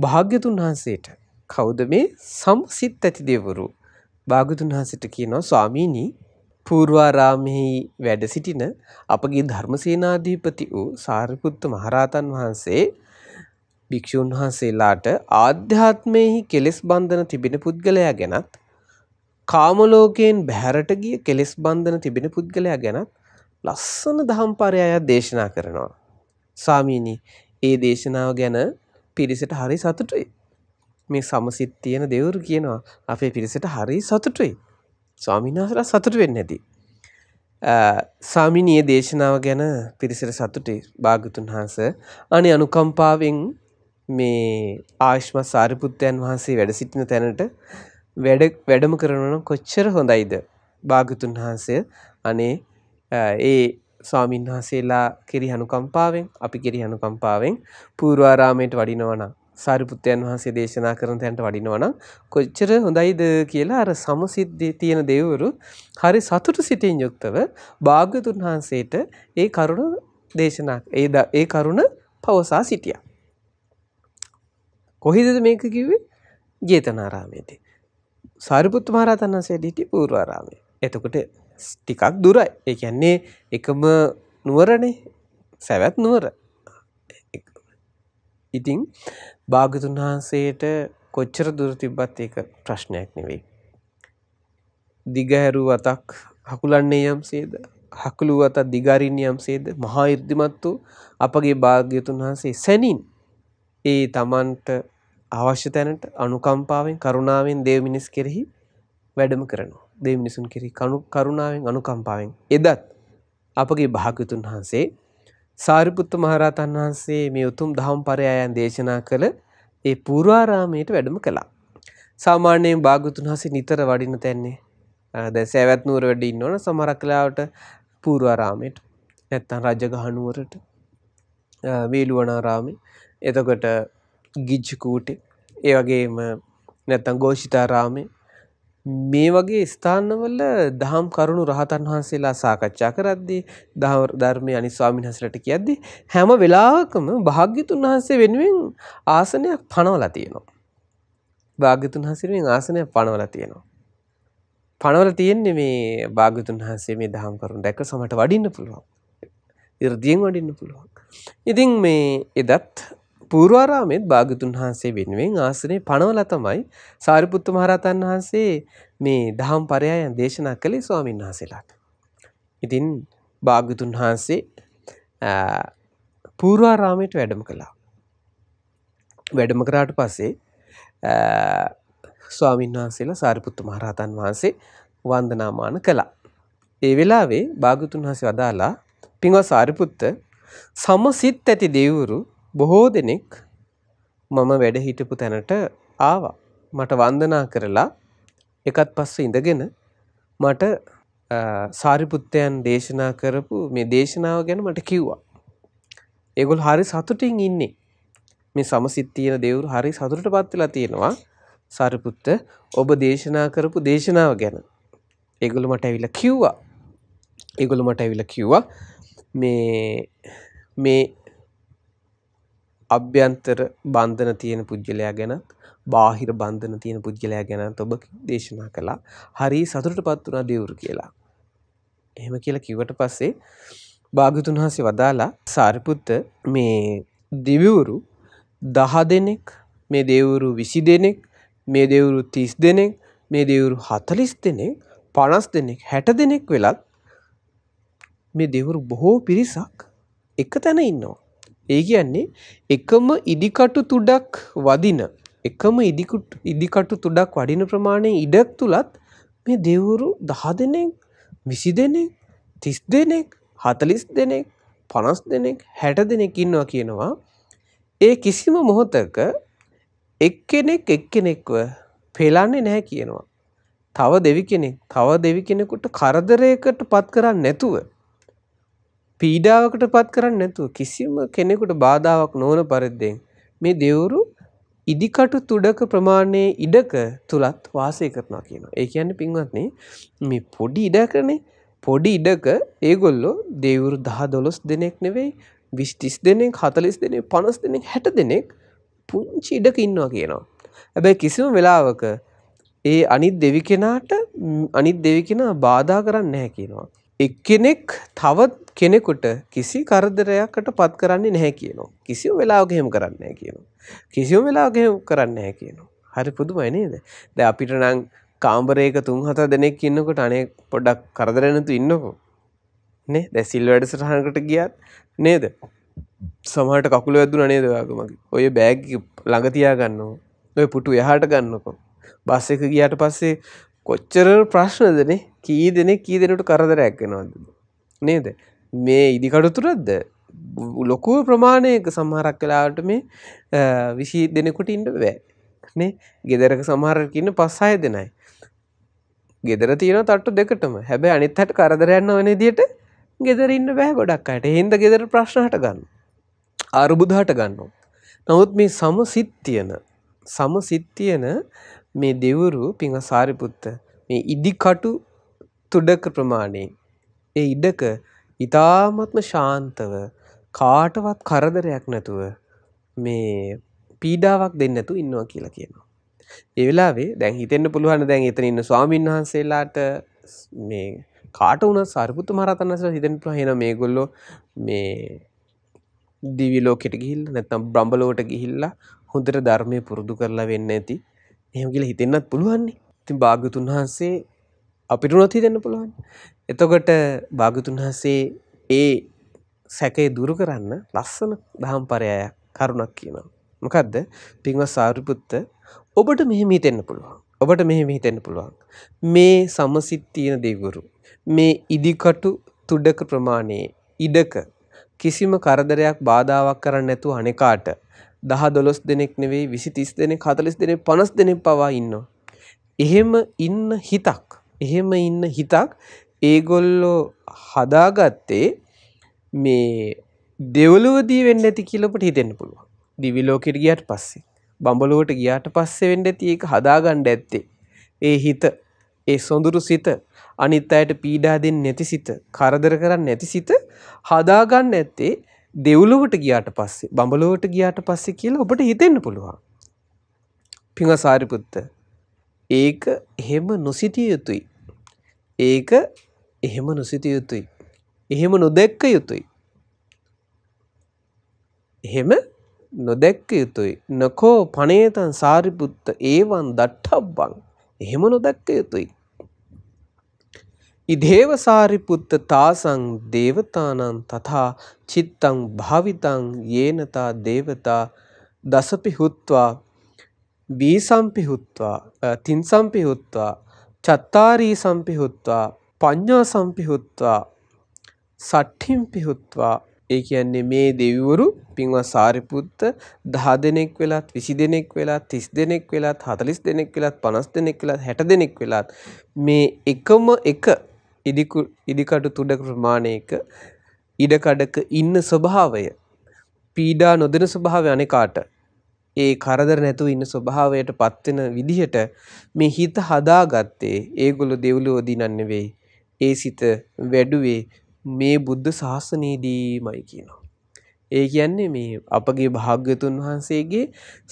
S1: භාග්‍යතුන් වහන්සේට කවුද මේ සම්සිත් ඇති දෙවිවරු? භාග්‍යතුන් වහන්සේට කියනවා ස්වාමීනි පූර්වාරාමෙහි වැඩ සිටින අපගේ ධර්මසේනාධිපති වූ සාරිපුත්ත මහරහතන් වහන්සේ භික්ෂුන් වහන්සේලාට ආධ්‍යාත්මයෙහි කෙලෙස් බන්ධන තිබෙන පුද්ගලයා ගැනත් කාමලෝකයෙන් බැහැරට ගිය කෙලෙස් බන්ධන තිබෙන පුද්ගලයා ගැනත් ලස්සන දහම් පරයායක් දේශනා කරනවා. ස්වාමීනී ඒ දේශනාව ගැන පිරිසට හරි සතුටුයි. මේ සමසිත් තියෙන දෙවරු කියනවා අපේ පිරිසට හරි සතුටුයි. ස්වාමීනාසලා සතුට වෙන්නේ නැති. ස්වාමීනී දේශනාව ගැන පිරිසට සතුටුයි භාගතුන් වහන්ස. අනේ අනුකම්පාවෙන් මේ ආයුෂ්මත් සාරිපුත්තයන් වහන්සේ වැඩ සිටින තැනට වැඩ වැඩම කරනවා නම් කොච්චර හොඳයිද භාග්‍යතුන් වහන්සේ අනේ ඒ ස්වාමීන් වහන්සේලා කෙරෙහි අනුකම්පාවෙන් අපි කෙරෙහි අනුකම්පාවෙන් පූර්වාරාමයට වඩිනවා නම් සාරිපුත්තයන් වහන්සේ දේශනා කරන තැනට වඩිනවා නම් කොච්චර හොඳයිද කියලා අර සමසිද්ධිය තියෙන දෙවිවරු හරි සතුටු සිතින් යුක්තව භාග්‍යතුන් වහන්සේට ඒ කරුණ දේශනා ඒ ඒ කරුණ පවසා සිටියා. කොහේද මේක කිව්වේ? ජේතනාරාමයේදී. සාරිපුත්තු මහරහතන් වහන්සේට හිටියේ පූර්වාරාමයේ. එතකොට ටිකක් දුරයි. ඒ කියන්නේ එකම නුවරනේ. සැවැත් නුවර. ඉතින් භාගතුන් වහන්සේට කොච්චර දුර තිබ්බත් ඒක ප්‍රශ්නයක් නෙවෙයි. දිගහැරු වතක් හකුලන්නේ යම්සේද හකුළු වත දිගරින් යම්සේද මහා ඉර්ධිමත් වූ අපගේ භාග්‍යතුන් වහන්සේ සැනින් ඒ තමන්ට අවශ්‍ය තැනට අනුකම්පාවෙන් කරුණාවෙන් දෙව් මිනිස් කෙරෙහි වැඩම කරනවා. දෙව් මිනිසුන් කෙරෙහි කරුණාවෙන් අනුකම්පාවෙන් එදත් අපගේ භාග්‍යතුන් වහන්සේ සාරිපුත්ත මහරහතන් වහන්සේ මේ උතුම් දහම් පරයයන් දේශනා කළ ඒ පූර්වාරාමයට වැඩම කළා. සාමාන්‍යයෙන් භාග්‍යතුන් වහන්සේ නිතර වඩින තැන්නේ දැන් සෑවැත් නුවර වැඩ ඉන්නවනේ සමහරක් වෙලාවට පූර්වාරාමයට නැත්නම් රජගහ නුවරට වේළුවනාරාමේ එතකොට ගිජ්ජකූට ඒ වගේම නැත්තම් ගෝෂිතාරාමය මේ වගේ ස්ථානවල දහම් කරුණු රහතන් වහන්සේලා සාකච්ඡා කරද්දී ධර්මයේ අනිත් ස්වාමීන් වහන්සේලාට කියද්දී හැම වෙලාවකම භාග්‍යතුන් වහන්සේ වෙනුවෙන් ආසනයක් පනවලා තියෙනවා. භාග්‍යතුන් වහන්සේ වෙනුවෙන් ආසනයක් පනවලා තියෙනවා. පනවල තියෙන්නේ මේ භාග්‍යතුන් වහන්සේ මේ දහම් කරුණු දැක සමට වඩින්න පුළුවන්. ඉර්ධියෙන් වඩින්න පුළුවන්. ඉතින් මේ එදත් පූර්වාරාමෙත් භාග්‍යතුන් වහන්සේ වෙනුවෙන් ආසනේ පනවලා තමයි සාරිපුත්ත මහරහතන් වහන්සේ මේ දහම් පරයයන් දේශනා කළේ ස්වාමීන් වහන්සේලාට. ඉතින් භාග්‍යතුන් වහන්සේ පූර්වාරාමයට වැඩම කළා. වැඩම කරාට පස්සේ ස්වාමීන් වහන්සේලා සාරිපුත්ත මහරහතන් වහන්සේ වන්දනාමාන කළා. ඒ වෙලාවේ භාග්‍යතුන් වහන්සේ වදාලා පින්වත් සාරිපුත්ත සමසිත ඇති දෙවිවරු බොහෝ දෙනෙක් මම වැඩ හිටපු තැනට ආවා. මට වන්දනා කරලා එකත් පස්සේ ඉඳගෙන මට සාරිපුත්තයන් දේශනා කරපු මේ දේශනාව ගැන මට කිව්වා. ඒගොල්ලෝ හරි සතුටින් ඉන්නේ. මේ සමසිත තියෙන දෙවිවරු හරි සතුටටපත් වෙලා තියෙනවා. සාරිපුත්ත ඔබ දේශනා කරපු දේශනාව ගැන. ඒගොල්ලෝ මට ඇවිල්ලා කිව්වා. ඒගොල්ලෝ මට ඇවිල්ලා කිව්වා මේ මේ අභ්‍යන්තර බන්ධන තියෙන පුද්ගලයා ගැනත් බාහිර බන්ධන තියෙන පුද්ගලයා ගැනත් ඔබ දේශනා කළා. හරි සතුටටපත් වුණා දෙවුරු කියලා. එහෙම කියලා කිව්වට පස්සේ භාග්‍යතුන් වහන්සේ වදාලා සාරිපුත්ත මේ දෙවිවරු 10 දෙනෙක් මේ දෙවිවරු 20 දෙනෙක් මේ දෙවිවරු 30 දෙනෙක් මේ දෙවිවරු 40 දෙනෙක් 50 දෙනෙක් 60 දෙනෙක් වෙලත් මේ දෙවිවරු බොහෝ පිරිසක් එක තැන ඉන්නවා. ඒ කියන්නේ එකම ඉදිකටු තුඩක් වදින එකම ඉදිකටු තුඩක් වඩින ප්‍රමාණය ඉඩක් තුලත් මේ දෙවුරු 10 දෙනෙක් 20 දෙනෙක් 30 දෙනෙක් 40 දෙනෙක් 50 දෙනෙක් 60 දෙනෙක් ඉන්නවා කියනවා ඒ කිසිම මොහොතක එක්කෙනෙක් එක්කෙනෙක්ව පෙළන්නේ නැහැ කියනවා. තව දෙවි කෙනෙක් තව දෙවි කෙනෙකුට කරදරයකට පත් කරන්නේ නැතුව පීඩාවකට පත් කරන්නේ නැතුව කිසිම කෙනෙකුට බාධාවක් නොවන පරිද්දෙන් මේ දෙවුරු ඉදිකටු තුඩක ප්‍රමාණයේ ඉඩක තුලත් වාසය කරනවා කියනවා. ඒ කියන්නේ පින්වත්නි මේ පොඩි ඉඩකනේ පොඩි ඉඩක ඒගොල්ලෝ දෙවුරු 10 12 දෙනෙක් නෙවෙයි 20 30 දෙනෙක් 40 දෙනෙක් 50 දෙනෙක් 60 දෙනෙක් පුංචි ඉඩක ඉන්නවා කියනවා. හැබැයි කිසිම වෙලාවක ඒ අනිත් දෙවි කෙනාට අනිත් දෙවි කෙනා බාධා කරන්නේ නැහැ කියනවා. එක්කෙනෙක් තවත් කෙනෙකුට කිසි කරදරයකට පත් කරන්නේ නැහැ කියනවා. කිසිම වෙලාවක එහෙම කරන්නේ නැහැ කියනවා. කිසිම වෙලාවක එහෙම කරන්නේ නැහැ කියනවා. හරි පුදුමයි නේද? දැන් අපිට නම් කාමරයක 3-4 දෙනෙක් ඉන්නකොට අනේ පොඩ්ඩක් කරදර නැතු ඉන්නකෝ. නේ? දැන් සිල් වැඩසටහනකට ගියත් නේද? සමහරට කකුල වැදුනා නේද ඔයාගේ මගේ. ඔය බෑග් ළඟ තියාගන්න ඕන. ඔය පුටු එහාට ගන්නකෝ. බස් එක ගියාට පස්සේ කොච්චර ප්‍රශ්නදනේ කී දෙනෙක් කී දෙනෙකුට කරදරයක් වෙනවද නේද මේ ඉදිකටුතුරක්ද ලොකුව ප්‍රමාණයක සමහරක් වෙලාවට මේ විසි දෙනෙකුට ඉන්න බෑ නේ ගෙදරක සමහරක ඉන්න පස් අය දෙනයි ගෙදර තියෙන තට්ටු දෙකටම හැබැයි අනිත් හැට කරදරයන්න වන දියට ගෙදර ඉන්න බෑ ගොඩක් අයට හින්ද ගෙදර ප්‍රශ්න හට ගන්න අරුබුද හට ගන්නවා නමුත් මේ සම සිත් තියෙන සම සිත් තියෙන මේ දෙව්වරු පිංහ සාරිපුත්ත මේ ඉදිකටු තුඩක ප්‍රමාණයෙන් ඒ ඉඩක ඉතාමත්ම ශාන්තව කාටවත් කරදරයක් නැතුව මේ පීඩාවක් දෙන්න නැතුව ඉන්නවා කියලා කියනවා. ඒ වෙලාවේ දැන් හිතෙන්න පුළුවන් දැන් එතන ඉන්න ස්වාමීන් වහන්සේලාට මේ කාට වුණත් සාරිපුත්ත මහ රහතන් වහන්සේලා හිතෙන්න පුළුවන් එහෙනම් මේගොල්ලෝ මේ දිවි ලෝකෙට ගිහිල්ලා නැත්නම් බ්‍රහ්ම ලෝකෙට ගිහිල්ලා හොඳට ධර්මයේ පුරුදු කරලා වෙන්න ඇති එහම කියල හිතෙන්න්නත් පුළුවන්නේ තින් භාගතුන් වහන්සේ අපිට නොති දෙන්න පුළුවන් එතකොට භාගතුන් වහන්සේ ඒ සැකේ දුරු කරන්න ලස්සන දහම් පරයායක් කරුණක් කියනම්. මොකක්ද පින්ව සාරිපුත්ත ඔබට මෙහෙම හිතෙන්න්න පුළුවන් ඔබට මෙහෙම හිතෙන්න්න පුළුවන් මේ සමසිත් තියෙන දෙවුරු මේ ඉදිකටු තුඩක ප්‍රමාණයේ ඉඩක කිසිම කරදරයක් බාධාවක් කරන්න නැතුව අනෙකාට දහ දොළොස් දෙනෙක් නෙවෙයි විසි තිස් දෙනෙක් හතලිස් දෙනෙ පනස් දෙනෙක් පවා ඉන්නවා. එහෙම ඉන්න හිතක් එහෙම ඉන්න හිතක් ඒගොල්ලෝ හදාගත්තේ මේ දෙවලුවදී වෙන්න ඇති කියලපට හිතෙන්න්න පුළුවන් දිවිලෝකෙට ගියට පස්සේ බඹලුවට ගියාට පස්සේ වෙන්න ඇති ඒක හදාගණ්ඩ ඇත්තේ ඒ හිත ඒ සොඳුරු සිත අනිත් අයට පීඩා දෙන්න නැති සිත කරදර කරන්න නැති සිත හදාගන්න ඇත්තේ දෙව්ලොවට ගියාට පස්සේ බඹලොවට ගියාට පස්සේ කියලා ඔබට හිතෙන්න පුළුවන්. පිංගසාරිපුත්ත ඒක එහෙම නොසිටිය යුතුයි. ඒක එහෙම නොසිටිය යුතුයි. එහෙම නොදැක්ක යුතුයි. එහෙම නොදැක්ක යුතුයි. නකෝ පනේතන් සාරිපුත්ත ඒවන් දට්ටබ්බං. එහෙම නොදැක්ක යුතුයි. ඉදේවසාරිපුත්ත තාසං දේවතානං තථා චිත්තං භාවිතං යේනතා දේවතා දසපිහුත්වා වීසම්පිහුත්වා තින්සම්පිහුත්වා චත්තාරී සම්පිහුත්වා පඤ්ඤා සම්පිහුත්වා සට්ඨිම් පිහුත්වා ඒ කියන්නේ මේ දෙවිවරු පින්වත් සාරිපුත්ත 10 දෙනෙක් වෙලත් 20 දෙනෙක් වෙලත් 30 දෙනෙක් වෙලත් 40 දෙනෙක් වෙලත් 50 දෙනෙක් වෙලත් 60 දෙනෙක් වෙලත් මේ එකම එක ඉදිකටු තුඩක ප්‍රමාණයක ඉඩකඩක ඉන්න ස්වභාවය පීඩා නොදෙන ස්වභාවය අනෙකාට ඒ කරදර නැතුව ඉන්න ස්වභාවයට පත් වෙන විදිහට මේ හිත හදාගත්තේ ඒගොල්ලෝ දෙව්ලොව දිනන්නේ වෙයි ඒ සිත වැඩුවේ මේ බුද්ධ ශාසනයේදීමයි කියනවා ඒ කියන්නේ මේ අපගේ භාග්‍යතුන් වහන්සේගේ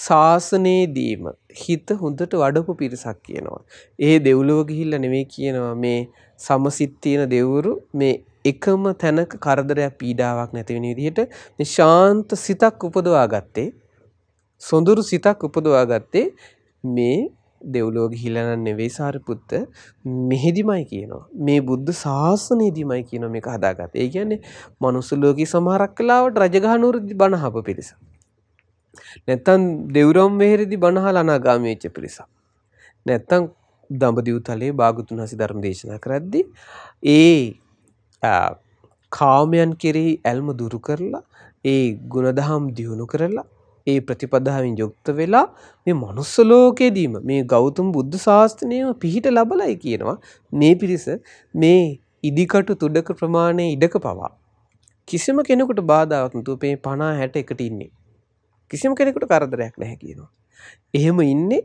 S1: ශාසනයේදීම හිත හොඳට වඩපු පිරිසක් කියනවා. ඒ දෙව්ලොව ගිහිල්ලා නෙමෙයි කියනවා මේ සමසිත තියෙන දෙවරු මේ එකම තැනක කරදරයක් පීඩාවක් නැති වෙන විදිහට මේ ශාන්ත සිතක් උපදවා ගත්තේ සොඳුරු සිතක් උපදවා ගත්තේ මේ දෙව්ලොව ගිහිල්ලා නම් නෙවෙයි සාරිපුත්ත මෙහෙදිමයි කියනවා. මේ බුද්ධ ශාසනයේදිමයි කියනවා මේක හදාගත්තේ. ඒ කියන්නේ මනුස්ස ලෝකේ සමහරක් වෙලාවට රජගහ නුරු බණහප පිරිස. නැත්තම් දෙව්රම් මෙහෙරදී බණහල අනාගාමී වෙච්ච පිරිසක්. නැත්තම් දඹදිව් තලයේ බාගතුන් හසි ධර්ම දේශනා කරද්දී ඒ කාමයන් කෙරෙහි ඇල්ම දුරු කරලා ඒ ගුණදහම් දියුණු කරලා ඒ ප්‍රතිපදාවෙන් යුක්ත වෙලා මේ මනුස්ස ලෝකෙදීම මේ ගෞතම බුද්ධ ශාස්ත්‍රණයම පිහිට ලබලයි කියනවා මේ පිරිස මේ ඉදිකටු තුඩක ප්‍රමාණය ඉඩක පවා කිසිම කෙනෙකුට බාධාවක් නැතුව මේ 50 60 එකට ඉන්නේ කිසිම කෙනෙකුට කරදරයක් නැහැ කියනවා එහෙම ඉන්නේ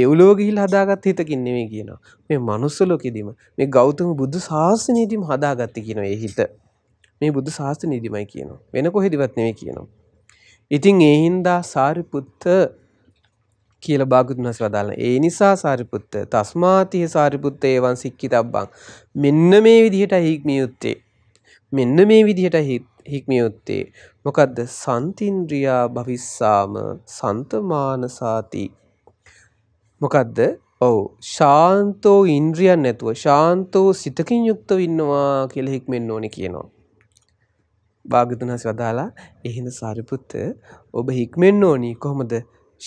S1: දෙව්ලෝක ගිහිල්ලා හදාගත්ත හිතකින් නෙමෙයි කියනවා මේ මනුස්ස ලෝකෙදීම මේ ගෞතම බුද්ධ ශාස්ත්‍රණයදීම හදාගත්තේ කියනවා ඒ හිත මේ බුද්ධ ශාස්ත්‍රණයදීමයි කියනවා වෙන කොහෙදවත් නෙමෙයි කියනවා ඉතින් ඒ හින්දා සාරිපුත්ත කියල භාගතුන් වහස වදාලන ඒ නිසා සාරිපුත්ත තස්මාතිය සාරිපුත්ත ඒවන් සික්කි තබ්බං මෙන්න මේ විදිහට හික්මියයුත්තේ මෙන්න මේ විදිහට හික්මියයුත්තේ මොකදද සන්තින්ද්‍රියා භවිස්සාම සන්තමානසාති මොකදද ඔවු ශාන්තෝ ඉන්ද්‍රියන් නැතුව ශාන්තෝ සිතකින් යුක්ත ඉන්නවා කියල හික්මෙන් ඕනි කියනවා භාග්‍යවතුන් වහන්සේ වදාලා එහෙනම් සාරිපුත්ත ඔබ හික්මෙන්න ඕනි කොහොමද?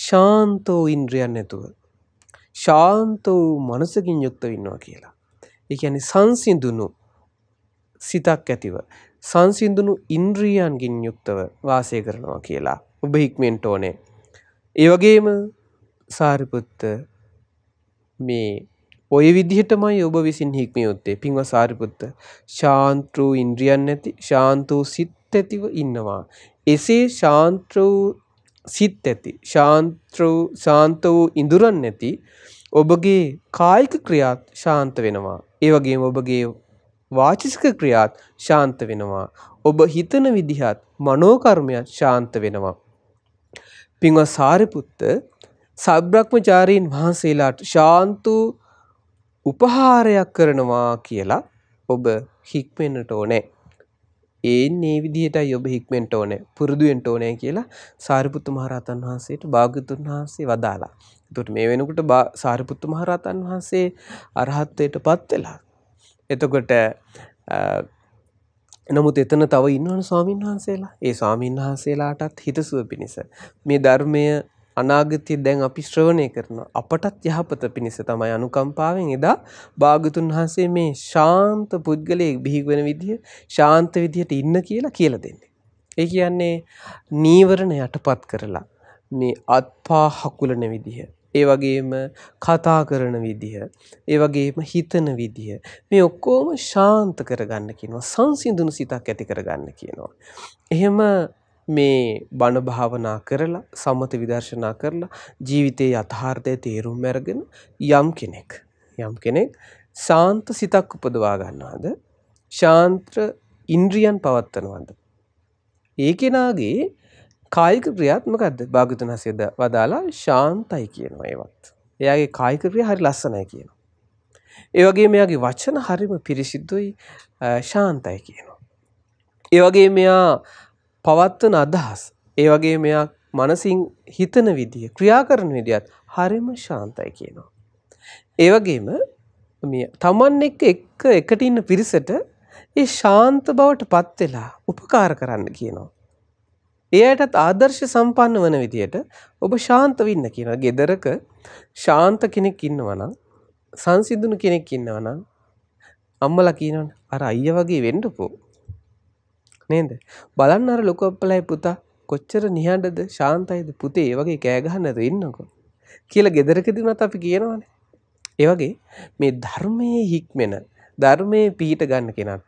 S1: ශාන්තෝ ඉන්ද්‍රියන් නැතුව. ශාන්තෝ මනසකින් යුක්තව ඉන්නවා කියලා. ඒ කියන්නේ සංසිඳුණු සිතක් ඇතිව සංසිඳුණු ඉන්ද්‍රියන්ගින් යුක්තව වාසය කරනවා කියලා ඔබ හික්මෙන්ට ඕනේ. ඒ වගේම සාරිපුත්ත මේ ඔය විදිහටමයි ඔබ විසින් හික්මිය යුත්තේ. පින්වත් සාරිපුත්ත. ශාන්ත වූ ඉන්ද්‍රියන් නැති ශාන්ත වූ සිත් ඇතිව ඉන්නවා. එසේ ශාන්ත වූ සිත් ඇති ශාන්ත වූ ශාන්ත වූ ඉඳුරන් නැති ඔබගේ කායික ක්‍රියාත් ශාන්ත වෙනවා. ඒ වගේම ඔබගේ වාචික ක්‍රියාත් ශාන්ත වෙනවා. ඔබ හිතන විදිහත් මනෝකර්මයත් ශාන්ත වෙනවා. පින්වත් සාරිපුත්ත සබ්‍රක්‍මචාරීන් වහන්සේලාට ශාන්ත වූ උපහාරයක් කරනවා කියලා ඔබ හික්මෙන්නට ඕනේ. ඒන් ඒ විදිහටයි ඔබ හික්මෙන්ට ඕනේ. පුරුදු වෙන්න ඕනේ කියලා සාරිපුත්තු මහරහතන් වහන්සේට භාග්‍යතුන් වහන්සේ වදාලා. එතකොට මේ වෙනකොට සාරිපුත්තු මහරහතන් වහන්සේ අරහත්ත්වයටපත් වෙලා. එතකොට නමුත් එතන තව ඉන්නවනේ ස්වාමින් වහන්සේලා. ඒ ස්වාමින් වහන්සේලාටත් හිතසුව පිණිස මේ ධර්මය අනාගතයේ දැන් අපි ශ්‍රවණය කරන අපටත් යහපත පිණිස තමයි අනුකම්පාවෙන් එදා භාගතුන් වහන්සේ මේ ශාන්ත පුද්ගලයෙක් බිහි වෙන විදිය ශාන්ත විදියට ඉන්න කියලා කියලා දෙන්නේ. ඒ කියන්නේ නීවරණ යටපත් කරලා මේ අත්පා හකුලන විදිය ඒ වගේම කතා කරන විදිහ, ඒ වගේම හිතන විදිහ. මේ ඔක්කොම ශාන්ත කරගන්න කියනවා. සංසිඳුණු සිතක් ඇති කරගන්න කියනවා. එහෙම මේ බණ භාවනා කරලා සමත විදර්ශනා කරලා ජීවිතයේ යථාර්ථය තේරුම් අරගෙන යම් කෙනෙක් යම් කෙනෙක් ශාන්ත සිතක් උපදවා ගන්නවද ශාන්ත ඉන්ද්‍රියන් පවත්වනවද ඒ කෙනාගේ කායික ක්‍රියාත් මොකද්ද භාගතුන් හසේද වදාලා ශාන්තයි කියනවා ඒවත් එයාගේ කායික ක්‍රියා හරි ලස්සනයි කියනවා ඒ වගේම එයාගේ වචන හරිම පිරිසිදුයි ශාන්තයි කියනවා ඒ වගේම එයා පවත්වන අදහස් ඒ වගේ මෙයා මනසින් හිතන විදිය ක්‍රියා කරන විදියත් හරිම ශාන්තයි කියනවා. ඒ වගේම මේ තමන් එක්ක එක්ක එකට ඉන්න පිරිසට ඒ ශාන්ත බවට පත් වෙලා උපකාර කරන්න කියනවා. ඒ අයටත් ආදර්ශ සම්පන්න වන විදියට ඔබ ශාන්ත වෙන්න කියනවා. ගෙදරක ශාන්ත කෙනෙක් ඉන්නවා නම් සංසිඳුණු කෙනෙක් ඉන්නවා නම් අම්මලා කියනවනේ අර අයියා වගේ වෙන්නකෝ නේද? බලන්න අර ලොකු අප්පලායේ පුතා කොච්චර නිහඬද, ශාන්තයිද පුතේ ඒ වගේ කෑ ගහන්න නැතුව ඉන්නකෝ. කියලා ගෙදරකදී වුණත් අපි කියනවනේ. ඒ වගේ මේ ධර්මයේ හික්මෙන, ධර්මයේ පිහිට ගන්න කෙනා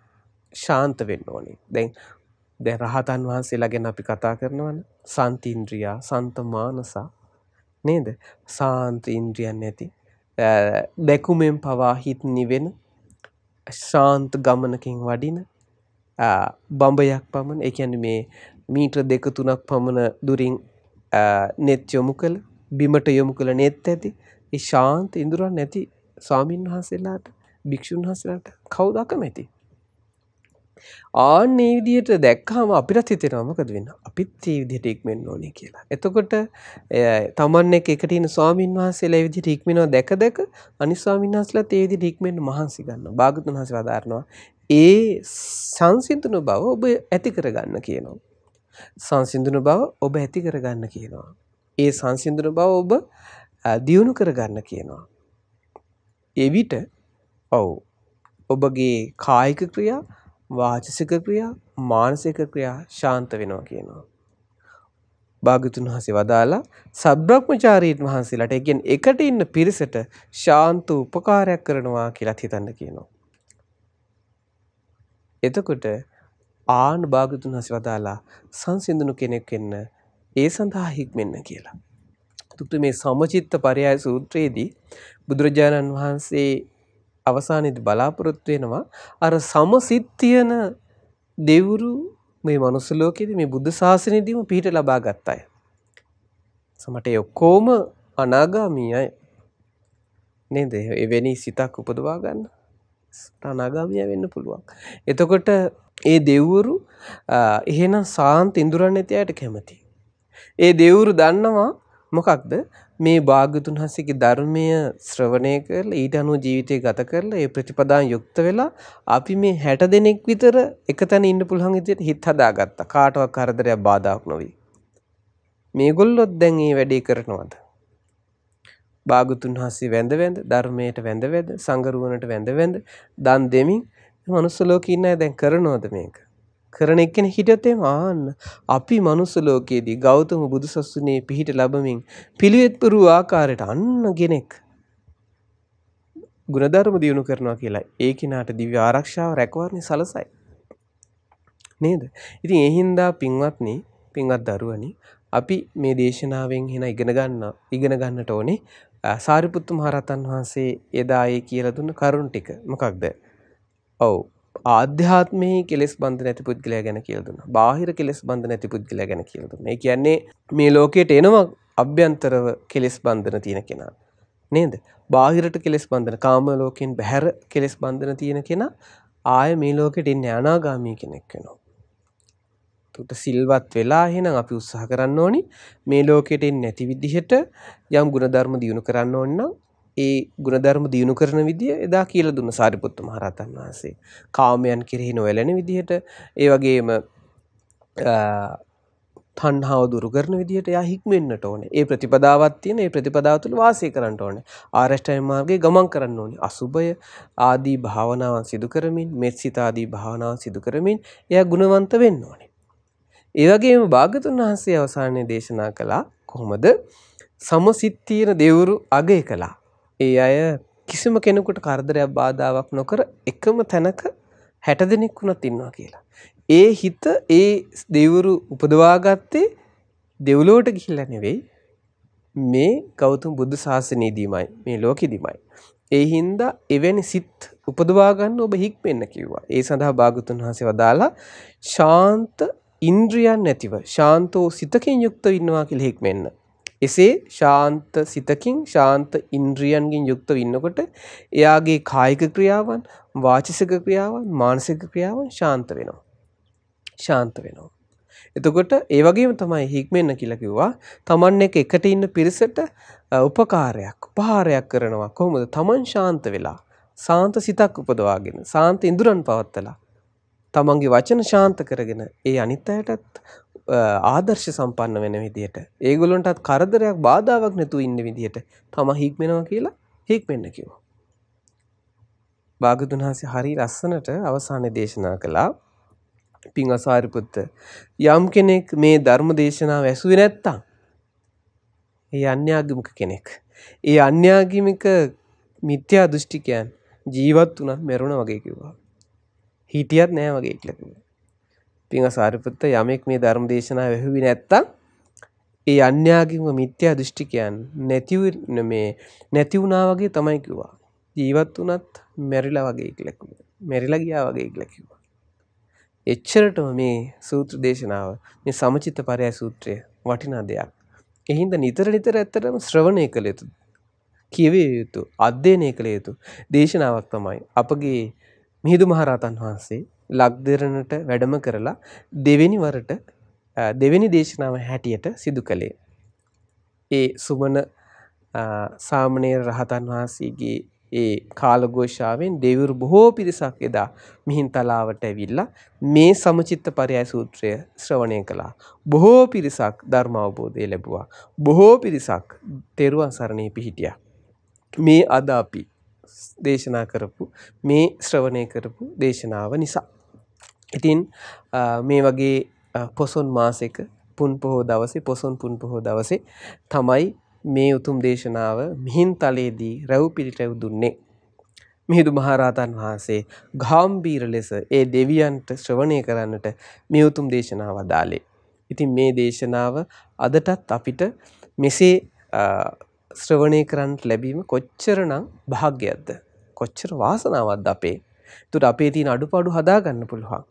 S1: ශාන්ත වෙන්න ඕනේ. දැන් දැන් රහතන් වහන්සේලා ගැන අපි කතා කරනවනේ. සන්තින්ද්‍රියා, සන්ත මානසා නේද? සාන්ත ඉන්ද්‍රියන් නැති දැකුමෙන් පවා හිත් නිවෙන ශාන්ත ගමනකින් වඩින බඹයක් පමණ ඒ කියන්නේ මේ මීටර දෙක තුනක් පමණ දුරින් නෙත් යොමු කළ බිමට යොමු කළ නෙත් ඇති ඒ ශාන්ත ඉඳුරන් නැති ස්වාමීන් වහන්සේලාට භික්ෂුන් වහන්සේලාට කවුද අකමැති ආන්න මේ විදිහට දැක්කහම අපිටත් හිතෙනවා මොකද වෙන්න අපිත් මේ විදිහට ඉක්මෙන්න ඕනේ කියලා. එතකොට තමන් එක්ක එකට ඉන්න ස්වාමීන් වහන්සේලා මේ විදිහට ඉක්මනවා දැක දැක අනිත් ස්වාමීන් වහන්සේලාත් මේ විදිහට ඉක්මෙන්න මහන්සි ගන්නවා. භාගතුන් වහන්සේ වදාරනවා ඒ සංසිඳුණු බව ඔබ ඇති කරගන්න කියනවා. සංසිඳුණු බව ඔබ ඇති කරගන්න කියනවා. ඒ සංසිඳුණු බව ඔබ දියුණු කරගන්න කියනවා. එවිට ඔව් ඔබගේ කායික ක්‍රියා, වාචසික ක්‍රියා, මානසික ක්‍රියා ශාන්ත වෙනවා කියනවා. භාග්‍යතුන් වහන්සේ වදාලා සබ්‍රක්‍මචාරීන් වහන්සේලාට ඒ කියන්නේ එකට ඉන්න පිරිසට ශාන්ත උපකාරයක් කරනවා කියලා හිතන්න කියනවා. එතකොට ආන් භාගතුන් හස වදාලා සංසිඳුණු කෙනෙක් වෙන්න ඒ සඳහා හික්මෙන්න කියලා. එතකොට මේ සමචිත්ත පරයය සූත්‍රයේදී බුදුරජාණන් වහන්සේ අවසානයේදී බලාපොරොත්තු වෙනවා අර සමසිත තියෙන දෙවුරු මේ මනුස්ස ලෝකයේදී මේ බුද්ධ ශාසනයේදීම පිහිට ලබා ගත්ත අය. සමට ඒ ඔක්කොම අනාගාමී අය. නේද? එවැනි සිතක් උපදවා ගන්න. අනාගාමියා වෙන්න පුළුවන්. එතකොට ඒ දෙව්වරු එහෙනම් සාන්ත ඉඳුරන් නැති අයට කැමති. ඒ දෙව්වරු දන්නවා මොකක්ද මේ භාග්‍යතුන් හසේගේ ධර්මය ශ්‍රවණය කරලා ඊට අනුව ජීවිතය ගත කරලා ඒ ප්‍රතිපදාන් යුක්ත වෙලා අපි මේ 60 දෙනෙක් විතර එකතැන ඉන්න පුළුවන් විදිහට හිත හදාගත්තා. කාටවත් කරදරයක් බාධාක් නොවේ. මේගොල්ලොත් දැන් මේ වැඩේ කරනවද? භාගතුන් වහන්සේ වැඳ වැඳ ධර්මයට වැඳ වැඳ සංගරුවනට වැඳ වැඳ දන් දෙමින් මනුස්ස ලෝකේ ඉන්න අය දැන් කරනවද මේක? කරන එක්කෙනෙක් හිටියොත් එහෙම ආන්න අපි මනුස්ස ලෝකයේදී ගෞතම බුදුසසුනේ පිහිට ලැබමින් පිළිවෙත් පුරු ආකාරයට අන්න කෙනෙක් ගුණධර්ම දියුණු කරනවා කියලා ඒ කිනාට දිව්‍ය ආරක්ෂාව රැකවරණය සලසයි නේද ඉතින් ඒ හින්දා පින්වත්නි පින්වත් දරුවනි අපි මේ දේශනාවෙන් එන ඉගෙන ගන්න ඉගෙන ගන්නට ඕනේ සාරිපුත්තු මහරහතන් වහන්සේ එදා ඒ කියලා දුන්න කරුණ ටික මොකක්ද? ඔව් ආධ්‍යාත්මයේ කෙලෙස් බඳ නැති පුද්ගලයා ගැන කියලා දුන්නා. බාහිර කෙලෙස් බඳ නැති පුද්ගලයා ගැන කියලා දුන්නා. ඒ කියන්නේ මේ ලෝකයට එනවා අභ්‍යන්තරව කෙලෙස් බඳන තියෙන කෙනා. නේද? බාහිරට කෙලෙස් බඳන කාම ලෝකෙන් බැහැර කෙලෙස් බඳන තියෙන කෙනා ආය මේ ලෝකෙට එන්නේ අනාගාමී කෙනෙක් වෙනවා. එතකොට සිල්වත් වෙලා එහෙනම් අපි උත්සාහ කරන්න ඕනි මේ ලෝකෙට එන්නේ නැති විදිහට යම් ಗುಣධර්ම දිනු කරන්න ඕන නම් ඒ ಗುಣධර්ම දිනු කරන විදිය එදා කියලා දුන්න සාරිපුත්ත මහරහතන් වහන්සේ. කාමයන් කෙරෙහි නොඇලෙන විදිහට ඒ වගේම තණ්හාව දුරු කරන විදිහට එයා හික්මෙන්නට ඕනේ. ඒ ප්‍රතිපදාවක් තියෙන ඒ ප්‍රතිපදාව තුළ වාසය කරන්න ඕනේ. ආරෂ්ඨාය මාර්ගයේ ගමන් කරන්න ඕනේ. අසුබය ආදී භාවනාවන් සිදු කරමින්, මෙත්සිත ආදී භාවනාවන් සිදු කරමින් එයා ගුණවන්ත වෙන්න ඕනේ. ඒ වගේම භාගතුන් වහන්සේ අවසානයේ දේශනා කළා කොහොමද? සමසිත තියෙන දෙවරු අගය කළා. ඒ අය කිසිම කෙනෙකුට කරදරයක් බාධාවක් නොකර එකම තැනක 60 දෙනෙක් වුණත් ඉන්නවා කියලා. ඒ හිත ඒ දෙවිවරු උපදවාගත්තේ දෙව්ලොවට ගිහිල්ලා නෙවෙයි මේ ගෞතම බුදු සාසනයේදීමයි මේ ලෝකෙදීමයි. ඒ හින්දා එවැනි සිත් උපදවා ගන්න ඔබ හික්මෙන්න කිව්වා. ඒ සඳහා භාගතුන් වහන්සේ වදාලා ශාන්ත ඉන්ද්‍රියන් නැතිව ශාන්තෝ සිතකින් යුක්තව ඉන්නවා කියලා හික්මෙන්න. එසේ ශාන්ත සිතකින් ශාන්ත ඉන්ද්‍රියන්ගෙන් යුක්තව ඉන්නකොට එයාගේ කායික ක්‍රියාවන්, වාචික ක්‍රියාවන්, මානසික ක්‍රියාවන් ශාන්ත වෙනවා. ශාන්ත වෙනවා. එතකොට ඒ වගේම තමයි හික්මෙන්න කියලා කිව්වා. Taman එක එකට ඉන්න පිරිසට උපකාරයක්, උපහාරයක් කරනවා. කොහොමද? Taman ශාන්ත වෙලා, සාන්ත සිතක් උපදවාගෙන, සාන්ත ඉඳුරන් පවත්තලා තමන්ගේ වචන ශාන්ත කරගෙන ඒ අනිත් අයටත් ආදර්ශ සම්පන්න වෙන විදියට ඒගොල්ලන්ටත් කරදරයක් බාධාවක් නැතුව ඉන්න විදියට තම හික්මෙනවා කියලා හික්මෙන්න කිව්වා. භාගතුන් වහන්සේ හරි ලස්සනට අවසානයේ දේශනා කළා. පින් අසාරිපුත්ත යම් කෙනෙක් මේ ධර්ම දේශනාව ඇසුවේ නැත්තම් ඒ අන්‍යාගමික කෙනෙක්. ඒ අන්‍යාගමික මිත්‍යා දෘෂ්ටිකයන් ජීවත් වුණත් මැරුණා වගේ කිව්වා. හිටියත් නෑ වගේ ඉක්ලකිව. පිංහ සාරිපුත්ත යමෙක් මේ ධර්ම දේශනා වැැහවි නැත්තං ඒ අන්‍යාගේම මිත්‍යා දෘෂ්ටිකයන් නැතිවන මේ නැතිවුණා වගේ තමයි කිවා. ජීවත් වනත් මැරිලා වගේ ඉක්ලැකුව මැරිලා ගියා වගේ ඉක්ලැකිව. එච්චරටම මේ සූත්‍ර දේශනාව මේ සමචිත පරය සූත්‍රය වටිනා දෙයක්. එහින්ද නිතර නිතර ඇත්තටම ශ්‍රවණය කළ යුතු. කියවිය යුතු අධ්‍යයනය කළ යුතු දේශනාවක් තමයි අපගේ මිහිඳු මහරහතන් වහන්සේ ලක්දෙරණට වැඩම කරලා දෙවෙනි වරට දෙවෙනි දේශනාව හැටියට සිදු කළේ. ඒ සුමන සාමණේර රහතන් වහන්සේගේ ඒ කාලഘോഷාවෙන් දෙවිවරු බොහෝ පිරිසක් එදා මිහින්තලාවට ඇවිල්ලා මේ සමචිත්ත පරයය සූත්‍රය ශ්‍රවණය කළා. බොහෝ පිරිසක් ධර්ම අවබෝධය ලැබුවා. බොහෝ පිරිසක් තෙරුවන් සරණේ පිහිටියා. මේ අද අපි දේශනා කරපු මේ ශ්‍රවණය කරපු දේශනාව නිසා. ඉතින් මේ වගේ පොසොන් මාසෙක පුන් පොහෝ දවසේ පොසොන් පුන් පොහෝ දවසේ තමයි මේ උතුම් දේශනාව මිහින්තලයේදී රැව් පිළිටැව් දුන්නේ. මිහිඳු මහරහතන් වහන්සේ ගාම්භීර ලෙස ඒ දෙවියන්ට ශ්‍රවණය කරන්නට මේ උතුම් දේශනාව දාලේ. ඉතින් මේ දේශනාව අදටත් අපිට මෙසේ ශ්‍රවණය කරන්නට ලැබීම කොච්චරනම් භාග්‍යයක්ද? කොච්චර වාසනාවක්ද අපේ. ඒතර අපේ තියෙන අඩුපාඩු හදා ගන්න පුළුවන්.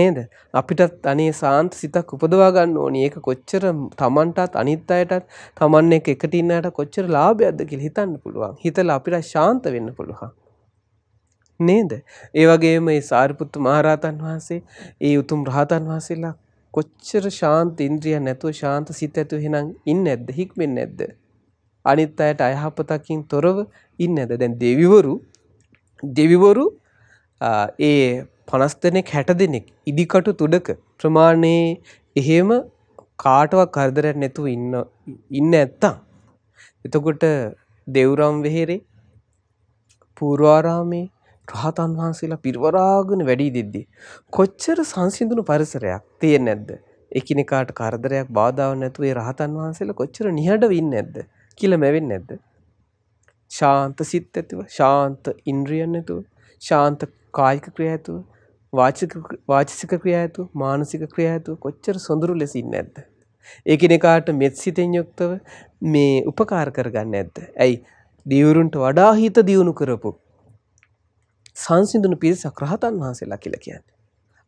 S1: නේද? අපිටත් අනේ සාන්ත සිතක් උපදවා ගන්න ඕනි. ඒක කොච්චර Tamanටත් අනිත් අයටත් Taman එක එකට ඉන්න අයට කොච්චර ලාභයක්ද කියලා හිතන්න පුළුවන්. හිතලා අපිට ශාන්ත වෙන්න පුළුවන්. නේද? ඒ වගේම මේ සාරිපුත්තු මහරහතන් වහන්සේ, ඒ උතුම් රහතන් වහන්සේලා කොච්චර ශාන්ත ඉන්ද්‍රිය නැතුව ශාන්ත සිත ඇතුව එහෙනම් ඉන්නේ නැද්ද? හික්මෙන්නේ නැද්ද? අනිත් අයට අයහපතකින් තොරව ඉන්න ඇද දැන් දෙවිවරු දෙවිවරු ඒ පනස් දෙනෙක් හැට දෙනෙක් ඉදිකටු තුඩක ප්‍රමාණයේ එහෙම කාටවක් කරදරයක් නැතුව ඉන්න ඉන්න ඇත්තා. එතකොට දෙවුරම් වෙහෙරේ පූර්වාරාමේ රහතන් වහන්සේලා පිරිවරාගෙන වැඩී දෙද්දී. කොච්චර සංසිඳුණු පරිසරයක් තියෙන්නේ නැද්ද? එකිනෙකාට කරදරයක් බාධාවක් නැතුව ඒ රහතන් වහන්සේලා කොච්චර නිහඬව ඉන්නේ නැද්ද? කියලා මැවෙන්නේ නැද්ද? ශාන්ත සිත් ඇතුව, ශාන්ත ඉන්ද්‍රියන් ඇතුව, ශාන්ත කායික ක්‍රියා ඇතුව, වාචික වාචික ක්‍රියා ඇතුව, මානසික ක්‍රියා ඇතුව කොච්චර සොඳුරු ලෙස ඉන්නේ නැද්ද? ඒකිනෙකාට මෙත් සිතෙන් යුක්තව මේ උපකාර කරගන්නේ නැද්ද? ඇයි දියුරුන්ට වඩා හිත දියුණු කරපු සංසිඳුණු පිරිසක් රහතන් වහන්සේලා කියලා කියන්නේ.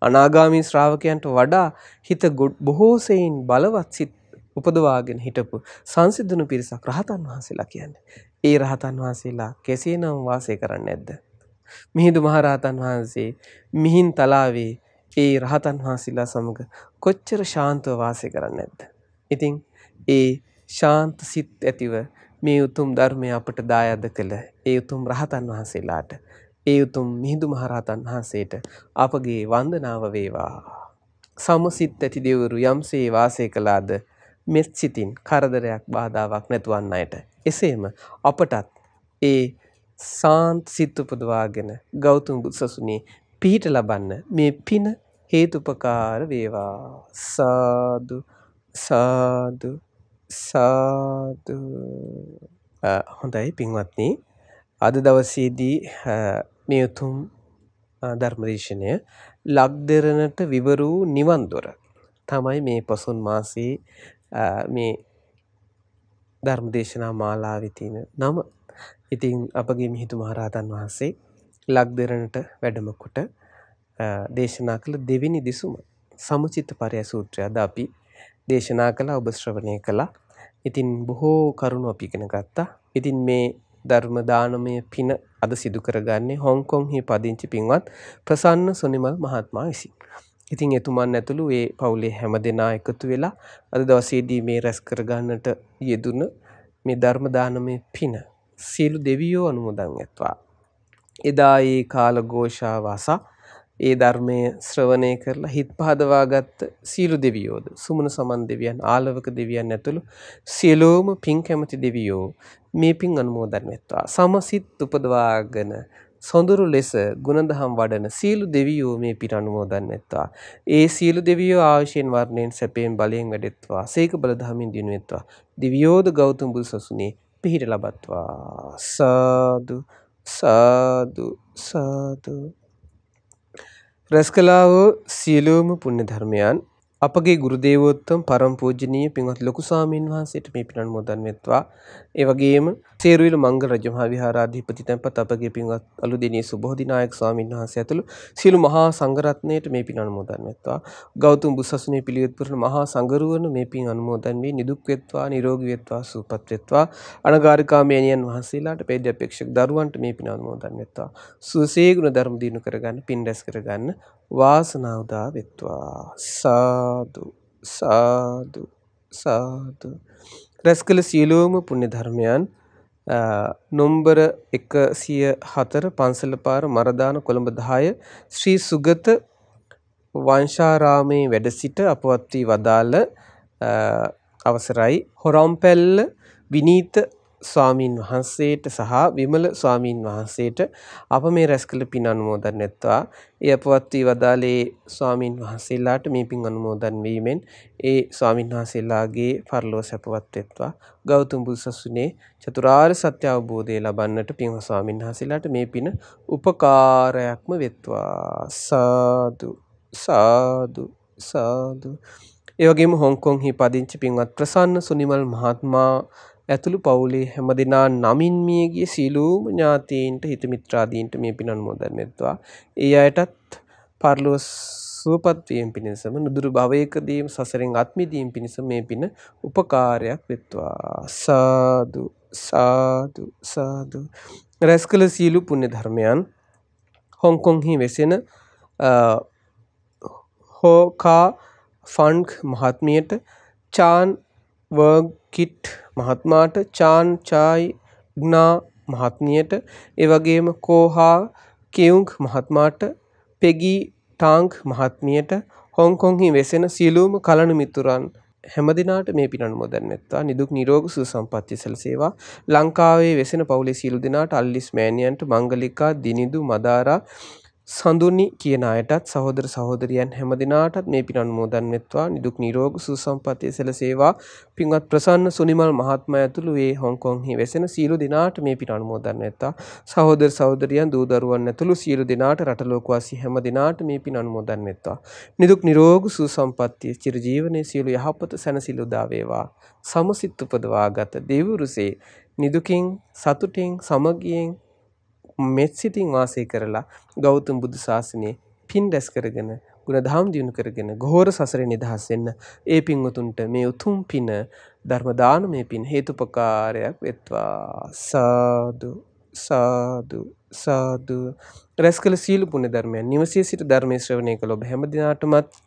S1: අනාගාමී ශ්‍රාවකයන්ට වඩා හිත බොහෝ සෙයින් බලවත් සිත් උපදවාගෙන හිටපු සංසිද්ධුණු පිරිසක් රහතන් වහන්සේලා කියන්නේ. ඒ රහතන් වහන්සේලා කෙසේනම් වාසය කරන්නේ නැද්ද? මිහිඳු මහරහතන් වහන්සේ මිහින් තලාවේ ඒ රහතන් වහන්සේලා සමග කොච්චර ශාන්තව වාසය කරන්නේ නැද්ද? ඉතින් ඒ ශාන්ත සිත් ඇතිව මේ උතුම් ධර්මය අපට දායාද කළ ඒ උතුම් රහතන් වහන්සේලාට ඒ උතුම් මිහිඳු මහරහතන් වහන්සේට අපගේ වන්දනාව වේවා. සමසිත් ඇති දෙවරු යම්සේ වාසය කළාද මෙත් සිතින් කරදරයක් බාධාවක් නැතුව අන් අයට. එසේම අපටත් ඒ සාන්ත සිත් උපදවාගෙන ගෞතම බුදුසසුනේ පිහිට ලබන්න මේ පින හේතුපකාර වේවා. සාදු සාදු සාදු හොඳයි පින්වත්නි අද දවසේදී මේ උතුම් ධර්මදේශනය ලක්දෙරණට විවරු නිවන් දොර තමයි මේ පසුන් මාසයේ මේ ධර්ම දේශනා මාලාවේ තියෙන නම. ඉතින් අපගේ මිහිඳු මහරහතන් වහන්සේ ලක්දෙරණට වැඩම කොට දේශනා කළ දෙවෙනි දිසුම සමුචිත පරය සූත්‍රය අද අපි දේශනා කළා ඔබ ශ්‍රවණය කළා. ඉතින් බොහෝ කරුණු අපි ඉගෙන ගත්තා. ඉතින් මේ ධර්ම දානමය පින අද සිදු කරගන්නේ හොංකොං හි පදිංචි පින්වත් ප්‍රසන්න සොනිමල් මහත්මයා විසින්. ඉතින් එතුමන් ඇතුළු ඒ පවුලේ හැම දෙනා එකතු වෙලා අද දවසේදී මේ රැස් කරගන්නට යෙදුන මේ ධර්ම දානමය පින සියලු දෙවියෝ අනුමෝදන් ඇත්වා. එදා ඒ කාල ഘോഷාවාස ඒ ධර්මයේ ශ්‍රවණය කරලා හිත පහදවාගත් සීලු දෙවියෝද සුමන සමන් දෙවියන් ආලවක දෙවියන් ඇතුළු සියලෝම පින් කැමති දෙවියෝ මේ පින් අනුමෝදන් වෙත්වා සමසිත උපදවාගෙන සොඳුරු ලෙස ගුණදහම් වඩන සියලු දෙවියෝ මේ පිට අනුමෝදන් වෙත්වා. ඒ සියලු දෙවියෝ ආශයෙන් වර්ණයෙන් සැපයෙන් බලයෙන් වැඩෙත්වා. සේක බල දහමින් දිනුවෙත්වා. දිවියෝද ගෞතම බුදුසසුනේ පිහිට ලබත්වා. සාදු සාදු සාදු රැස් කළා වූ සියලුම පුණ්‍ය ධර්මයන් අපගේ ගුරු දේවෝත්තම පරම පූජනීය පින්වත් ලොකු ස්වාමීන් වහන්සේට මේ පින් අනුමෝදන් වෙත්වා. ඒ වගේම සේරුවිල මංගල රජ මහා විහාරාධිපති තැන්පත් අපගේ පින්වත් අලුදෙණිය සුබෝධි නායක ස්වාමීන් වහන්සේ ඇතුළු සියලු මහා සංඝරත්නයට මේ පින් අනුමෝදන් වෙත්වා. ගෞතම බුසසුනේ පිළිවෙත් පුරන මහා සංඝරුවන මේ පින් අනුමෝදන් වී නිදුක් වෙත්වා, නිරෝගී වෙත්වා, සුවපත් වෙත්වා. අනගාരികා මේනියන් වහන්සේලාට පේද්‍ය අපේක්ෂක දරුවන්ට මේ පින් අනුමෝදන් වෙත්වා. සුවසේ ගුණ ධර්ම දිනු කරගන්න පින් රැස් කරගන්න වාසනාව දා වෙත්වා සාදු සාදු සාදු රැස්කල සියලුම පුණ්‍ය ධර්මයන් නොම්බර 104 පන්සලපාර මරදාන කොළඹ 10 ශ්‍රී සුගත වංශාරාමේ වැඩ සිට අපවත් වී වදාළ අවසරයි හොරම්පැල්ල විනීත ස්වාමින් වහන්සේට සහ විමල ස්වාමින් වහන්සේට අප මේ රැස් කළ පින් අනුමෝදන් නැත්වා එය අපවත් වී වදාළේ ස්වාමින් වහන්සේලාට මේ පින් අනුමෝදන් වීමෙන් ඒ ස්වාමින් වහන්සේලාගේ පරලෝ සැපවත් වෙත්වා ගෞතම බුදුසසුනේ චතුරාර්ය සත්‍ය අවබෝධය ලබන්නට පින් ස්වාමින් වහන්සේලාට මේ පින උපකාරයක්ම වෙත්වා සාදු සාදු සාදු ඒ වගේම හොංකොං හි පදිංචි පින්වත් ප්‍රසන්න සුනිමල් මහත්මයා ඇතුළු පවුලේ හැම දෙනා නමින් මියගිය සියලුම ඥාතීන්ට හිත මිත්‍රාදීන්ට මේ පින් අනුමෝදන්වත්වා. ඒ අයටත් පරලෝ සුවපත් වීම පිණිසම නුදුරු භවයකදීම සසරෙන් අත් මිදීම පිණිස මේ පින උපකාරයක් වෙත්වා. සාදු සාදු සාදු. රැස්කල සීලු පුණ්‍ය ධර්මයන් හොංකොංහි වෙසෙන හෝකා ෆන්ක් මහත්මියට චාන් වර්ග් කිට් මහත්මාට චාන් චායි ග්නා මහත්මියට ඒ වගේම කෝහා කියුන්ග් මහත්මාට පෙගී ටාන්ග් මහත්මියට හොංකොංහි වෙසෙන සියලුම කලණ මිතුරන් හැම දිනාට මේ පින අනුමෝදන් වෙත්වා නිදුක් නිරෝගී සුව සම්පන්නිය සැලසේවා ලංකාවේ වෙසෙන පවුලේ සියලු දෙනාට අල්ලිස් මෑණියන්ට මංගලිකා දිනිදු මදාරා සඳුනි කියන අයටත් සහෝදර සහෝදරියන් හැම දෙනාටත් මේ පින් අනුමෝදන් වෙත්වා නිදුක් නිරෝගී සුවසම්පන්නිය සැලසේවා පින්වත් ප්‍රසන්න සුනිමල් මහත්මයා ඇතුළු මේ හොංකොංහි වැසෙන සියලු දෙනාට මේ පින් අනුමෝදන් වෙත්වා සහෝදර සහෝදරියන් දූ දරුවන් ඇතුළු සියලු දෙනාට රටලෝකවාසී හැම දෙනාට මේ පින් අනුමෝදන් වෙත්වා නිදුක් නිරෝගී සුවසම්පන්නිය චිරජීවනයේ සියලු යහපත සැනසෙල උදා වේවා සමසිත උපදවාගත දෙවිවරුසේ නිදුකින් සතුටින් සමගියෙන් මෙත් සිතින් වාසය කරලා ගෞතම බුදු සාසනයේ පින් රැස් කරගෙන ගුණ දහම් දිනු කරගෙන ඝෝර සසරේ නිදහස් වෙන්න ඒ පින්වතුන්ට මේ උතුම් පින ධර්ම දානමය පින් හේතුපකාරයක් වෙත්වා සාදු සාදු සාදු රැස්කල සීල පුණ්‍ය ධර්මයන් නිවසේ සිට ධර්මයේ ශ්‍රවණය කළ ඔබ හැම දිනාටමත්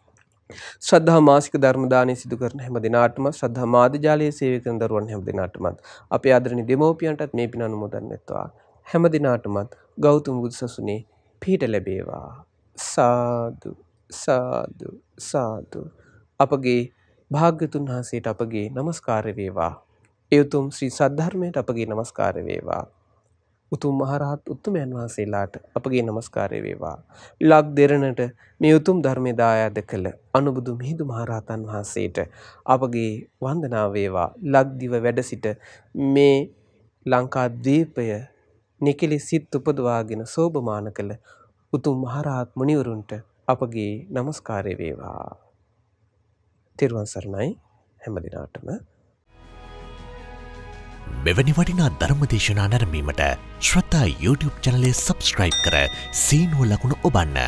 S1: ශ්‍රද්ධා මාසික ධර්ම දානය සිදු කරන හැම දිනාටම ශ්‍රද්ධා මාධ්‍යාලයේ සේවය කරන දරුවන් හැම දිනාටමත් අපේ ආදරණීය දෙමව්පියන්ටත් මේ පින අනුමෝදන් වෙත්වා හැම දිනාටමත් ගෞතම බුදු සසුනේ පිහිට ලැබේවා සාදු සාදු සාදු අපගේ භාග්‍යතුන් වහන්සේට අපගේ নমස්කාර වේවා ඒ උතුම් ශ්‍රී සද්ධර්මයට අපගේ নমස්කාර වේවා උතුම් මහරහත් උතුමයන් වහන්සේලාට අපගේ নমස්කාර වේවා ලක් දෙරණට මේ උතුම් ධර්මයේ දායාද කළ අනුබුදු මිහිඳු මහරහතන් වහන්සේට අපගේ වන්දනාව වේවා ලක්දිව වැඩ සිට මේ ලංකාද්වීපය නිකිලි සිත් උපදවාගෙන සෝභමාන කළ උතුම් මහරහත් මුනිවරුන්ට අපගේ নমස්කාරය වේවා. තෙරුවන් සරණයි හැම දිනාටම. මෙවැනි වටිනා ධර්ම දේශනා නැරඹීමට ශ්‍රතා YouTube channel එක subscribe කර සීනුව ලකුණ ඔබන්න.